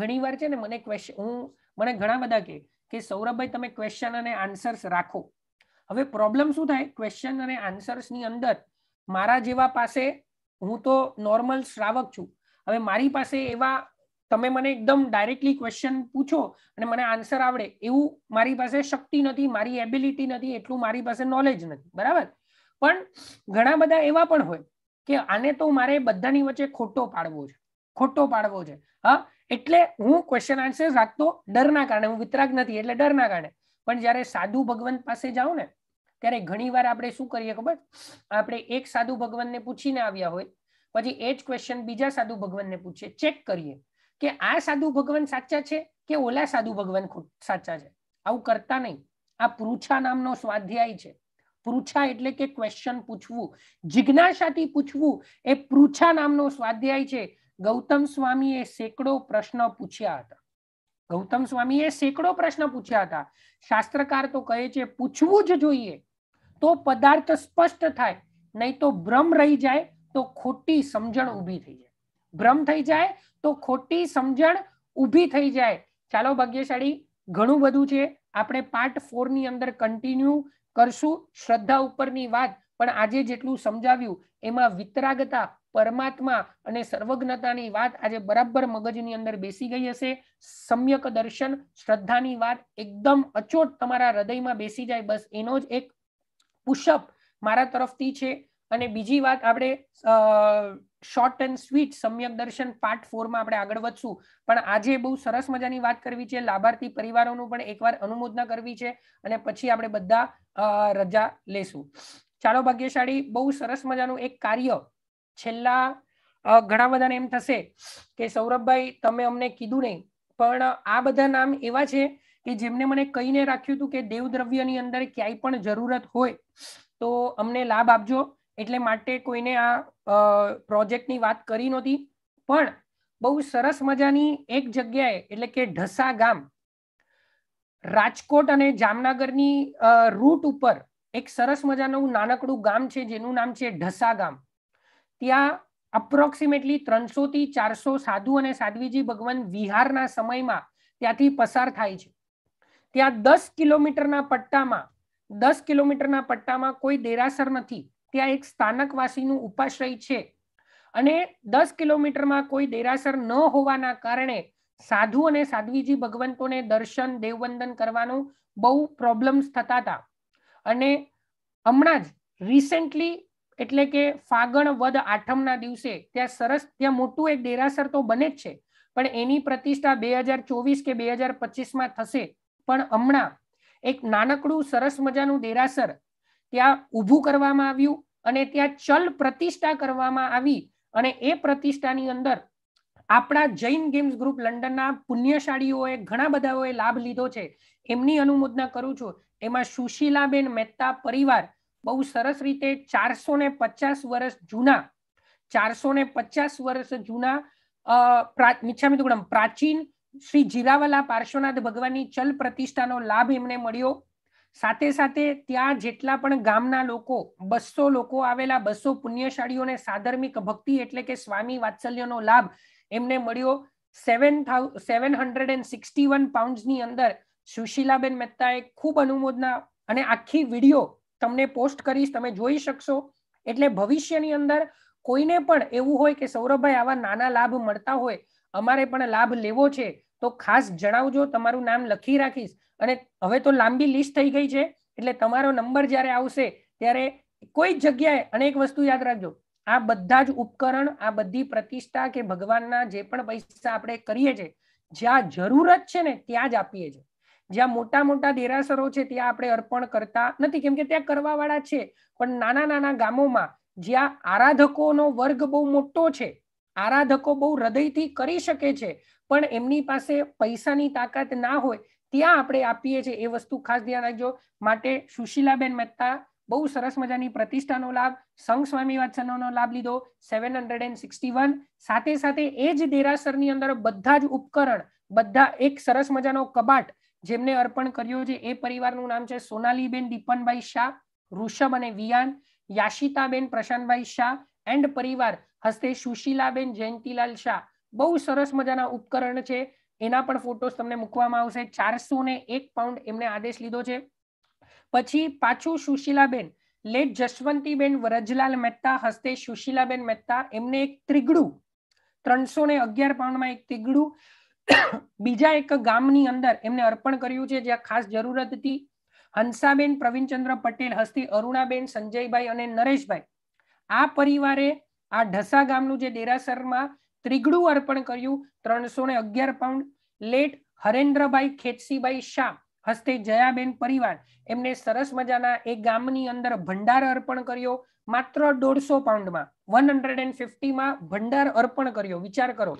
ઘણીવાર છે ને મને ક્વેશ્ચન હું મને ઘણા બધા કે કે સૌરભભાઈ તમે ક્વેશ્ચન અને આન્સર્સ રાખો હવે પ્રોબ્લેમ શું થાય ક્વેશ્ચન અને આન્સર્સની અંદર મારા જેવા પાસે હું તો નોર્મલ શ્રાવક છું હવે મારી પાસે એવા તમે મને એકદમ ડાયરેક્ટલી ક્વેશ્ચન પૂછો અને મને આન્સર આવડે એવું મારી પાસે શક્તિ નથી મારી એબિલિટી નથી એટલું મારી પાસે નોલેજ નથી બરાબર પણ ઘણા બધા એવા પણ હોય કે આને તો મારે બધાની વચ્ચે ખોટો પાડવો છે ખોટો પાડવો છે હા એટલે હું ક્વેશ્ચન આન્સર રાખતો ડરના કારણે હું વિતરાગ નથી એટલે ડરના કારણે પણ જ્યારે સાધુ ભગવંત પાસે જાઉં ને ત્યારે ઘણી વાર આપણે શું કરીએ ખબર આપણે એક સાધુ ભગવાનને પૂછીને આવ્યા હોય પછી એ જ ક્વેશ્ચન બીજા સાધુ ભગવાનને પૂછીએ ચેક કરીએ કે આ સાધુ ભગવાન સાચા છે કે ઓલા સાધુ ભગવાન સાચા છે આવું કરતા નહીં આ પૃછા નામનો સ્વાધ્યાય છે પૃછા એટલે કે ક્વેશ્ચન પૂછવું જિજ્ઞાસાથી પૂછવું એ પૃછા નામનો સ્વાધ્યાય છે ગૌતમ સ્વામીએ સેકડો પ્રશ્ન પૂછ્યા હતા ગૌતમ સ્વામીએ સેકડો પ્રશ્ન પૂછ્યા હતા શાસ્ત્રકાર તો કહે છે પૂછવું જ જોઈએ તો પદાર્થ સ્પષ્ટ થાય નહીં તો ભ્રમ રહી જાય તો ખોટી સમજણ ઊભી થઈ જાય ભ્રમ થઈ જાય તો ખોટી સમજણ ઊભી થઈ જાય ચાલો ભાગ્યશાળી ઘણું બધું છે આપણે પાર્ટ ફોર ની અંદર કન્ટિન્યુ કરશું શ્રદ્ધા ઉપરની વાત પણ આજે જેટલું સમજાવ્યું એમાં વિતરાગતા પરમાત્મા અને સર્વજ્ઞતાની વાત આજે બરાબર મગજની અંદર બેસી ગઈ હશે સમ્યક દર્શન શ્રદ્ધાની વાત એકદમ અચોટ તમારા હૃદયમાં બેસી જાય બસ એનો જ એક પુષઅપ મારા તરફથી છે અને બીજી વાત આપણે શોર્ટ એન્ડ સ્વીટ સમ્યક દર્શન પાર્ટ ફોરમાં આપણે આગળ વધશું પણ આજે બહુ સરસ મજાની વાત કરવી છે લાભાર્થી પરિવારોનું પણ એકવાર અનુમોદના કરવી છે અને પછી આપણે બધા રજા લેશું ચાલો ભાગ્યશાળી બહુ સરસ મજાનું એક કાર્ય છેલ્લા ઘણા બધાને એમ થશે કે સૌરભભાઈ તમે અમને કીધું નહીં પણ આ બધા નામ એવા છે કે જેમને મને કહીને રાખ્યું હતું કે દેવ દેવદ્રવ્યની અંદર ક્યાંય પણ જરૂરત હોય તો અમને લાભ આપજો એટલે માટે કોઈને આ પ્રોજેક્ટની વાત કરી નહોતી પણ બહુ સરસ મજાની એક જગ્યાએ એટલે કે ઢસા ગામ રાજકોટ અને જામનગરની રૂટ ઉપર એક સરસ મજાનું નાનકડું ગામ છે જેનું નામ છે ઢસા ગામ ત્યાં અપ્રોક્સિમેટલી ત્રણસો થી ચારસો સાધુ અને સાધ્વીજી ભગવાન વિહારના સમયમાં ત્યાંથી પસાર થાય છે ત્યાં દસ કિલોમીટરના પટ્ટામાં દસ કિલોમીટરના પટ્ટામાં કોઈ દેરાસર નથી ત્યાં એક સ્થાનકવાસીનું ઉપાશ્રય છે અને દસ કિલોમીટરમાં કોઈ દેરાસર ન હોવાના કારણે સાધુ અને સાધ્વીજી ભગવંતોને દર્શન દેવવંદન કરવાનું બહુ પ્રોબ્લેમ્સ થતા હતા અને હમણાં જ રિસેન્ટલી એટલે કે ફાગણ વદ આઠમના દિવસે ત્યાં સરસ ત્યાં મોટું એક દેરાસર તો બને જ છે પણ એની પ્રતિષ્ઠા બે હજાર ચોવીસ કે બે હજાર પચીસમાં થશે પણ હમણાં એક નાનકડું સરસ મજાનું દેરાસર ત્યાં ઊભું કરવામાં આવ્યું અને ત્યાં ચલ પ્રતિષ્ઠા કરવામાં આવી અને એ પ્રતિષ્ઠાની અંદર આપણા જૈન ગેમ્સ ગ્રુપ લંડનના પુણ્યશાળીઓએ ઘણા બધાઓએ લાભ લીધો છે એમની અનુમોદના કરું છું એમાં સુશીલાબેન મહેતા પરિવાર બહુ સરસ રીતે ચારસો ને પચાસ વર્ષ જૂના ચારસો ને પચાસ વર્ષ જૂના મિચ્છામિતુગુણમ પ્રાચીન શ્રી જીરાવલા પાર્શ્વનાથ ભગવાનની ચલ પ્રતિષ્ઠાનો લાભ એમને મળ્યો સાથે સાથે ત્યાં જેટલા પણ ગામના લોકો બસો લોકો આવેલા બસો પુણ્યશાળીઓને સાધર્મિક ભક્તિ એટલે કે સ્વામી વાત્સલ્યનો લાભ એમને મળ્યો seven seven hundred and sixty one પાઉન્ડની અંદર સુશીલાબેન મહેતાએ ખૂબ અનુમોદના અને આખી વિડીયો તમને પોસ્ટ કરીશ તમે જોઈ શકશો એટલે ભવિષ્યની અંદર કોઈને પણ એવું હોય કે સૌરભભાઈ આવા નાના લાભ મળતા હોય અમારે પણ લાભ લેવો છે તો ખાસ જણાવજો તમારું નામ લખી રાખીશ અને હવે તો લાંબી લિસ્ટ થઈ ગઈ છે એટલે તમારો નંબર જ્યારે આવશે ત્યારે કોઈ જગ્યાએ અને એક વસ્તુ યાદ રાખજો આ બધા જ ઉપકરણ આ બધી પ્રતિષ્ઠા કે ભગવાનના જે પણ પૈસા આપણે કરીએ છીએ જ્યાં જરૂરત છે ને ત્યાં જ આપીએ છીએ જ્યાં મોટા મોટા દેરાસરો છે ત્યાં આપણે અર્પણ કરતા નથી કેમ કે ત્યાં કરવા વાળા છે પણ નાના નાના ગામોમાં જ્યાં આરાધકોનો વર્ગ બહુ મોટો છે આરાધકો બહુ હૃદયથી કરી શકે છે પણ એમની પાસે પૈસાની તાકાત ના હોય ત્યાં આપણે આપીએ છીએ એ વસ્તુ ખાસ ધ્યાન રાખજો માટે સુશીલાબેન મહેતા બહુ સરસ મજાની પ્રતિષ્ઠાનો લાભ સંઘ સ્વામી વાત્સનોનો લાભ લીધો seven hundred and sixty one સાથે સાથે એ જ દેરાસરની અંદર બધા જ ઉપકરણ બધા એક સરસ મજાનો કબાટ જેમને અર્પણ કર્યો છે એ પરિવારનું નામ છે સોનાલીબેન દીપનભાઈ શાહ ઋષભ અને વિયાન યાશિતાબેન પ્રશાંતભાઈ શાહ એન્ડ પરિવાર હસ્તે સુશીલાબેન જયંતિલાલ શાહ બહુ સરસ મજાના ઉપકરણ છે એના પણ ફોટોસ તમને મૂકવામાં આવશે ચારસો ને એક પાઉન્ડ એમને આદેશ લીધો છે પછી પાછું સુશીલાબેન લેટ જસવંતીબેન વરજલાલ મહેતા હસ્તે સુશીલાબેન મહેતા એમને એક ત્રિગડું ત્રણસો ને અગિયાર પાઉન્ડમાં એક ત્રિગડું બીજા એક ગામની અંદર એમને અર્પણ કર્યું છે જ્યાં ખાસ જરૂરત હતી હંસાબેન પ્રવીણચંદ્ર પટેલ હસ્તી અરુણાબેન સંજયભાઈ અને નરેશભાઈ આ પરિવારે આ ઢસા ગામનું જે દેરાસરમાં ત્રિગડું અર્પણ કર્યું ત્રણસો ને અગિયાર પાઉન્ડ લેટ હરેન્દ્રભાઈ ખેતસીભાઈ શાહ હસ્તે જયાબેન પરિવાર એમને સરસ મજાના એક ગામની અંદર ભંડાર અર્પણ કર્યો માત્ર દોઢસો પાઉન્ડમાં વન હંડ્રેડ એન્ડ ફિફ્ટીમાં ભંડાર અર્પણ કર્યો વિચાર કરો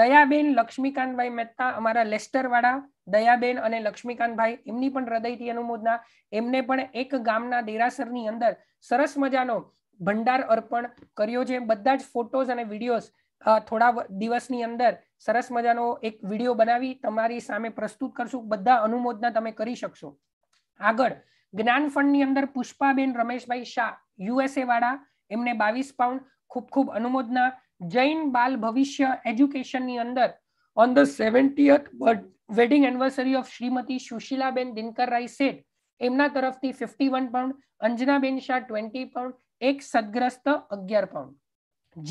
દયાબેન લક્ષ્મીકાંતભાઈ મહેતા અમારા લેસ્ટરવાળા દયાબેન અને લક્ષ્મીકાંતભાઈ એમની પણ હૃદયથી અનુમોદના એમને પણ એક ગામના દેરાસરની અંદર સરસ મજાનો ભંડાર અર્પણ કર્યો છે બધા જ ફોટોઝ અને વિડીયોઝ થોડા દિવસની અંદર સરસ મજાનો એક વિડીયો બનાવી તમારી સામે પ્રસ્તુત કરશું બધા અનુમોદના તમે કરી શકશો આગળ જ્ઞાન ફંડની અંદર પુષ્પાબેન રમેશભાઈ શાહ યુએસએ વાળા એમને બાવીસ પાઉન્ડ ખૂબ ખૂબ અનુમોદના જૈન બાલ ભવિષ્ય એજ્યુકેશનની અંદર on the seventieth wedding anniversary of Shrimati સુશીલાબેન દિનકર રાય શેઠ એમના તરફથી ફિફ્ટી વન પાઉન્ડ અંજનાબેન શાહ ટ્વેન્ટી પાઉન્ડ એક સદગ્રસ્ત અગિયાર પાઉન્ડ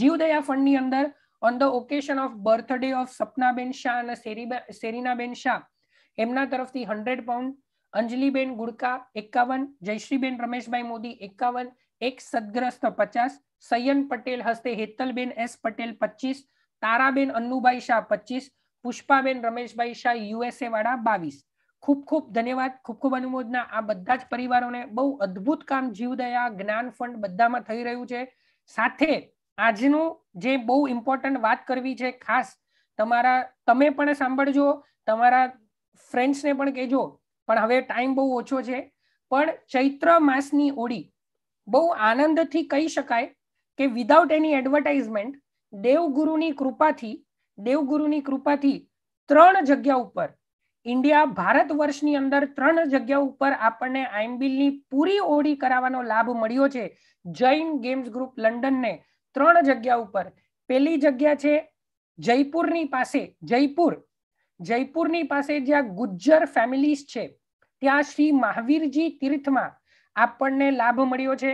જીવદયા ફંડની અંદર on the occasion of birthday of સપનાબેન શાહ અને સેરીનાબેન શાહ એમના તરફથી હંડ્રેડ પાઉન્ડ અંજલિબેન ગુડકા એકાવન જયશ્રીબેન રમેશભાઈ મોદી એકાવન એક સદગ્રસ્ત પચાસ સૈયન પટેલ હસ્તે હેતલબેન એસ પટેલ પચીસ તારાબેન અન્નુભાઈ શાહ પચીસ પુષ્પાબેન રમેશભાઈ શાહ યુએસએ વાળા બાવીસ ખૂબ ખૂબ ધન્યવાદ ખૂબ ખૂબ અનુમોદના આ બધા જ પરિવારોને બહુ અદ્ભુત કામ જીવદયા જ્ઞાન ફંડ બધામાં થઈ રહ્યું છે સાથે આજનું જે બહુ ઇમ્પોર્ટન્ટ વાત કરવી છે ખાસ તમારા તમે પણ સાંભળજો તમારા ફ્રેન્ડ્સને પણ કહેજો પણ હવે ટાઈમ બહુ ઓછો છે પણ ચૈત્ર માસની ઓળી બહુ આનંદથી કહી શકાય કે વિધાઉટ એની એડવર્ટાઇઝમેન્ટ દેવગુરુની કૃપાથી દેવગુરુની કૃપાથી ત્રણ જગ્યા ઉપર ઇન્ડિયા ભારત વર્ષની અંદર ત્રણ જગ્યા ઉપર આપણને આઈમબિલની પૂરી ઓળી કરાવવાનો લાભ મળ્યો છે જૈન ગેમ્સ ગ્રુપ લંડનને ત્રણ જગ્યા ઉપર પેલી જગ્યા છે જયપુરની પાસે જયપુર જયપુરની પાસે જ્યાં ગુજ્જર ફેમિલીઝ છે ત્યાં શ્રી મહાવીરજી તીર્થમાં આપણને લાભ મળ્યો છે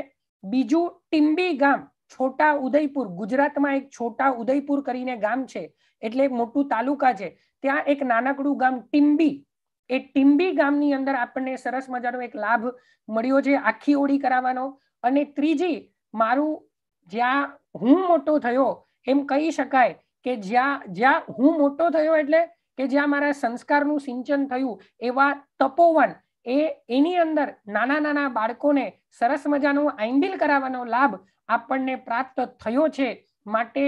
બીજું ટીમ્બી ગામ છોટા ઉદયપુર ગુજરાતમાં એક છોટા ઉદયપુર કરીને ગામ છે એટલે મોટું તાલુકા છે ત્યાં એક નાનકડું ગામ ટિમ્બી એ ટીમ્બી ગામની અંદર આપણને સરસ મજાનો એક લાભ મળ્યો છે આખી ઓળી કરાવવાનો અને ત્રીજી મારું જ્યાં હું મોટો થયો એમ કહી શકાય કે જ્યાં જ્યાં હું મોટો થયો એટલે કે જ્યાં મારા સંસ્કારનું સિંચન થયું એવા તપોવન એ એની અંદર નાના નાના બાળકોને સરસ મજાનું આઈન્બિલ કરાવવાનો લાભ આપણને પ્રાપ્ત થયો છે માટે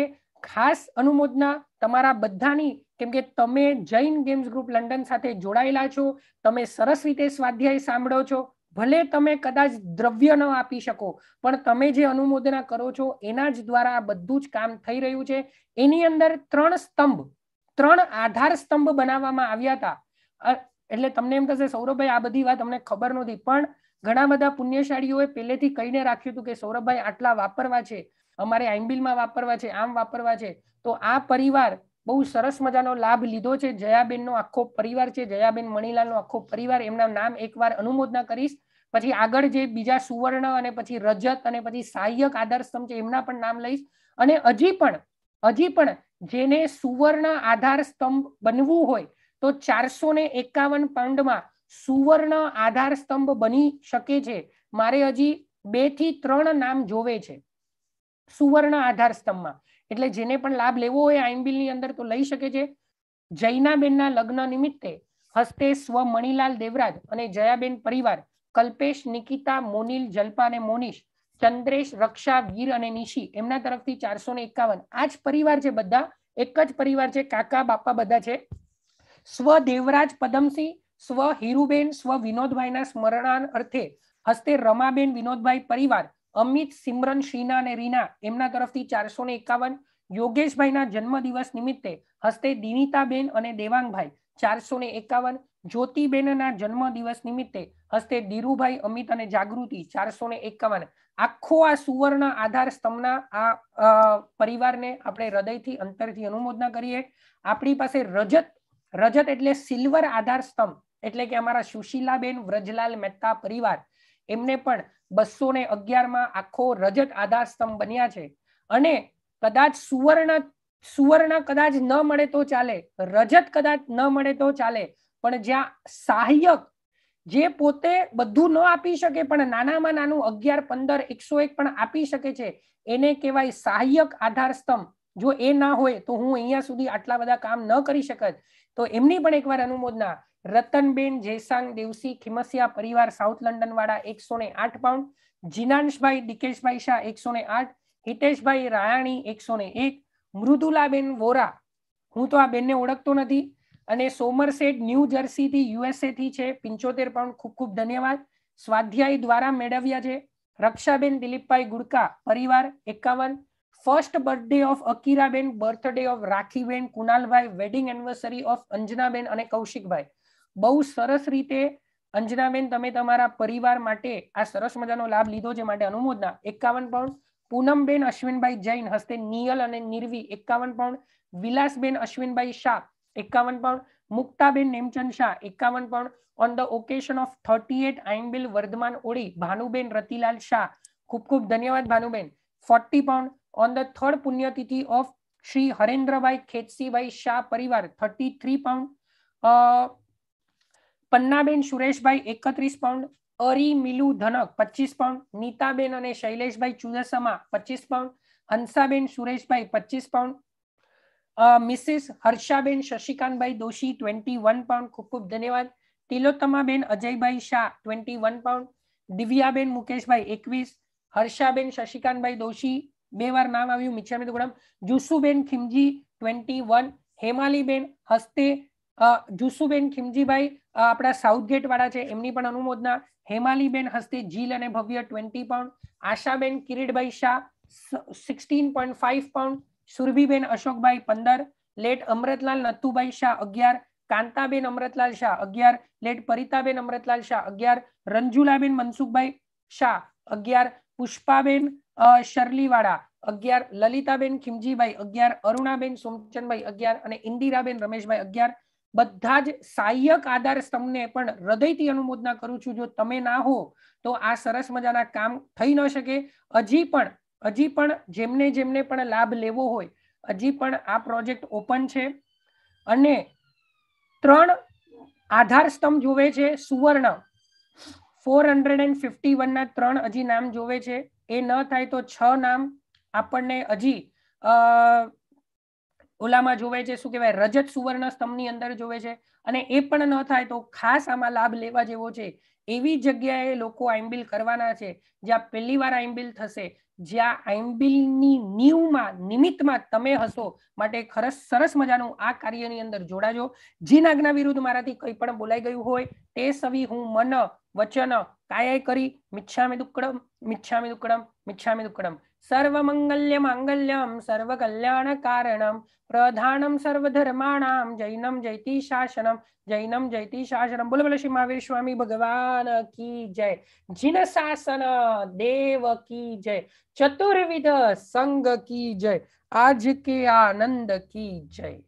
ખાસ અનુમોદના તમારા બધાની કેમ કે તમે જૈન ગેમ્સ ગ્રુપ લંડન સાથે જોડાયેલા છો તમે સરસ રીતે સ્વાધ્યાય સાંભળો છો ભલે તમે કદાચ દ્રવ્ય ન આપી શકો પણ તમે જે અનુમોદના કરો છો એના જ દ્વારા આ બધું જ કામ થઈ રહ્યું છે એની અંદર ત્રણ સ્તંભ ત્રણ આધાર સ્તંભ બનાવવામાં આવ્યા હતા એટલે તમને એમ થશે સૌરભભાઈ આ બધી વાત અમને ખબર નહોતી પણ ઘણા બધા પુણ્યશાળીઓએ પહેલેથી કહીને રાખ્યું હતું કે સૌરભભાઈ આટલા વાપરવા છે અમારે આઈમ્બિલમાં વાપરવા છે આમ વાપરવા છે તો આ પરિવાર બહુ સરસ મજાનો લાભ લીધો છે જયાબેનનો આખો પરિવાર છે જયાબેન મણીલાલનો આખો પરિવાર એમના નામ એકવાર અનુમોદના કરીશ પછી આગળ જે બીજા સુવર્ણ અને પછી રજત અને પછી સહાયક આધાર સ્તંભ છે એમના પણ નામ લઈશ અને હજી પણ હજી પણ જેને સુવર્ણ આધાર સ્તંભ બનવું હોય તો ચારસો ને એકાવન પંડમાં સુવર્ણ આધાર સ્તંભ બની શકે છે મારે હજી બે થી ત્રણ નામ જોવે છે સુવર્ણ આધાર સ્તંભમાં એટલે જેને પણ લાભ લેવો હોય ની અંદર તો લઈ શકે છે જૈનાબેનના લગ્ન નિમિત્તે હસ્તે સ્વ મણિલાલ દેવરાજ અને જયાબેન પરિવાર કલ્પેશ નિકિતા મોનિલ જલ્પા અને મોનિશ ચંદ્રેશ રક્ષા વીર અને નિશી એમના તરફથી ચારસો ને એકાવન આ જ પરિવાર છે બધા એક જ પરિવાર છે કાકા બાપા બધા છે સ્વ દેવરાજ પદમસિંહ સ્વ હીરુબેન સ્વ વિનોદભાઈના સ્મરણાન અર્થે હસ્તે રમાબેન વિનોદભાઈ પરિવાર અમિત સિમરન શીના અને રીના એમના તરફથી ચારસો ને એકાવન યોગેશભાઈના જન્મદિવસ નિમિત્તે હસ્તે દિનિતાબેન અને દેવાંગભાઈ ચારસો ને એકાવન જ્યોતિબેનના જન્મદિવસ નિમિત્તે હસ્તે ધીરુભાઈ અમિત અને જાગૃતિ ચારસો ને એકાવન આખો આ સુવર્ણ આધાર સ્તંભના આ પરિવારને આપણે હૃદયથી અંતરથી અનુમોદના કરીએ આપણી પાસે રજત રજત એટલે સિલ્વર આધાર સ્તંભ એટલે કે અમારા સુશીલાબેન વ્રજલાલ મહેતા પરિવાર એમને પણ બસો ને અગિયારમાં આખો રજત આધાર સ્તંભ બન્યા છે અને કદાચ સુવર્ણ સુવર્ણ કદાચ ન મળે તો ચાલે રજત કદાચ ન મળે તો ચાલે પણ જ્યાં સહાયક જે પોતે બધું ન આપી શકે પણ નાનામાં નાનું અગિયાર પંદર એકસો એક પણ આપી શકે છે એને કહેવાય સહાયક આધાર સ્તંભ જો એ ના હોય તો હું અહીંયા સુધી આટલા બધા કામ ન કરી શકત તો એમની પણ એકવાર અનુમોદના રતનબેન જયસાંગ દેવસી ખીમસિયા પરિવાર સાઉથ લંડન વાળા એકસો ને આઠ પાઉન્ડ જીનાંશભાઈ દિકેશભાઈ શાહ એકસો ને આઠ હિતેશભાઈ રાયાણી એકસો ને એક મૃદુલાબેન વોરા હું તો આ બેનને ઓળખતો નથી અને સોમરસેટ ન્યૂ જર્સીથી થી છે પિંચોતેર પાઉન્ડ ખૂબ ખૂબ ધન્યવાદ સ્વાધ્યાય દ્વારા મેળવ્યા છે રક્ષાબેન દિલીપભાઈ ગુડકા પરિવાર એકાવન ફર્સ્ટ બર્થડે ઓફ અકીરાબેન બર્થડે ઓફ રાખીબેન કુનાલભાઈ વેડિંગ એનિવર્સરી ઓફ અંજનાબેન અને કૌશિકભાઈ બહુ સરસ રીતે અંજનાબેન તમે તમારા પરિવાર માટે આ સરસ મજાનો લાભ લીધો છે માટે અનુમોદના એકાવન પાઉન્ડ પૂનમબેન અશ્વિનભાઈ જૈન હસ્તે નિયલ અને નિર્વી એકાવન પાઉન્ડ વિલાસબેન અશ્વિનભાઈ શાહ એકાવન પાઉન્ડ મુક્તાબેન નેમચંદ શાહ એકાવન pound on the occasion of thirty eight Ayambil Vardhman Oli ભાનુબેન રતિલાલ શાહ ખૂબ ખૂબ ધન્યવાદ ભાનુબેન forty pound on the third પુણ્યતિથિ ઓફ શ્રી હરેન્દ્રભાઈ ખેતસીભાઈ શાહ પરિવાર થર્ટી થ્રી પાઉન્ડ પન્નાબેન સુરેશભાઈ એકત્રીસ પાઉન્ડ અરી મિલુ ધનક પચીસ પાઉન્ડ નીતાબેન અને શૈલેષભાઈ ચુદસમા પચીસ પાઉન્ડ હંસાબેન સુરેશભાઈ પચીસ પાઉન્ડ મિસિસ હર્ષાબેન શશિકાંતભાઈ દોશી ટ્વેન્ટી વન પાઉન્ડ ખૂબ ખૂબ ધન્યવાદ તિલોત્તમાબેન અજયભાઈ શાહ ટ્વેન્ટી વન પાઉન્ડ દિવ્યાબેન મુકેશભાઈ એકવીસ હર્ષાબેન શશિકાંતભાઈ દોશી બે વાર નામ આવ્યું મિચ્છામી ગુણમ જુસુબેન ખિમજી ટ્વેન્ટી વન હેમાલીબેન હસ્તે જુસુબેન ખિમજીભાઈ આપણા સાઉથગેટ વાળા છે એમની પણ અનુમોદના હેમાલીબેન હસ્તે જીલ અને ભવ્ય ટ્વેન્ટી પાઉન્ડ આશાબેન કિરીટભાઈ Shah sixteen point five pound સુરભીબેન અશોકભાઈ પંદર લેટ અમૃતલાલ નથુભાઈ શાહ અગિયાર કાંતાબેન અમૃતલાલ શાહ અગિયાર લેટ પરિતાબેન અમૃતલાલ શાહ અગિયાર રંજુલાબેન મનસુખભાઈ શાહ અગિયાર પુષ્પાબેન શર્લીવાળા અગિયાર લલિતાબેન ખીમજીભાઈ અગિયાર અરુણાબેન સોમચંદભાઈ અગિયાર અને ઇન્દિરાબેન રમેશભાઈ અગિયાર બધા જ સહાયક આધાર સ્તંભને પણ હૃદયથી અનુમોદના કરું છું જો તમે ના હો તો આ સરસ મજાના કામ થઈ ન શકે હજી પણ હજી પણ જેમને જેમને પણ લાભ લેવો હોય હજી પણ આ પ્રોજેક્ટ ઓપન છે અને ત્રણ આધાર સ્તંભ જોવે છે સુવર્ણ ફોર હંડ્રેડ એન્ડ ફિફ્ટી વનના ત્રણ હજી નામ જોવે છે એ ન થાય તો છ નામ આપણને હજી ઓલામાં જોવે છે શું કહેવાય રજત સુવર્ણ સ્તંભની અંદર જોવે છે અને એ પણ ન થાય તો ખાસ આમાં લાભ લેવા જેવો છે એવી જગ્યાએ લોકો આઇમ્બિલ કરવાના છે જ્યાં પહેલી વાર આઇમ્બિલ થશે જ્યાં આઇમ્બિલની નીવમાં નિમિત્તમાં તમે હશો માટે ખરસ સરસ મજાનું આ કાર્યની અંદર જોડાજો જી નાગના વિરુદ્ધ મારાથી કંઈ પણ બોલાઈ ગયું હોય તે સવી હું મન વચન કાય કરી મિચ્છામે દુક્કડમ મિચ્છામે દુક્કડમ મિચ્છામે દુક્કડમ सर्वमङ्गल्यमाङ्गल्यं सर्वकल्याणकारणं प्रधानं सर्वधर्माणां जैनं जयति शासनं जैनं जयति शासनं बोलो बोलो श्री महावीर स्वामी भगवान की जय जिन शासन देव की जय चतुर्विध संग की जय आज के आनंद की जय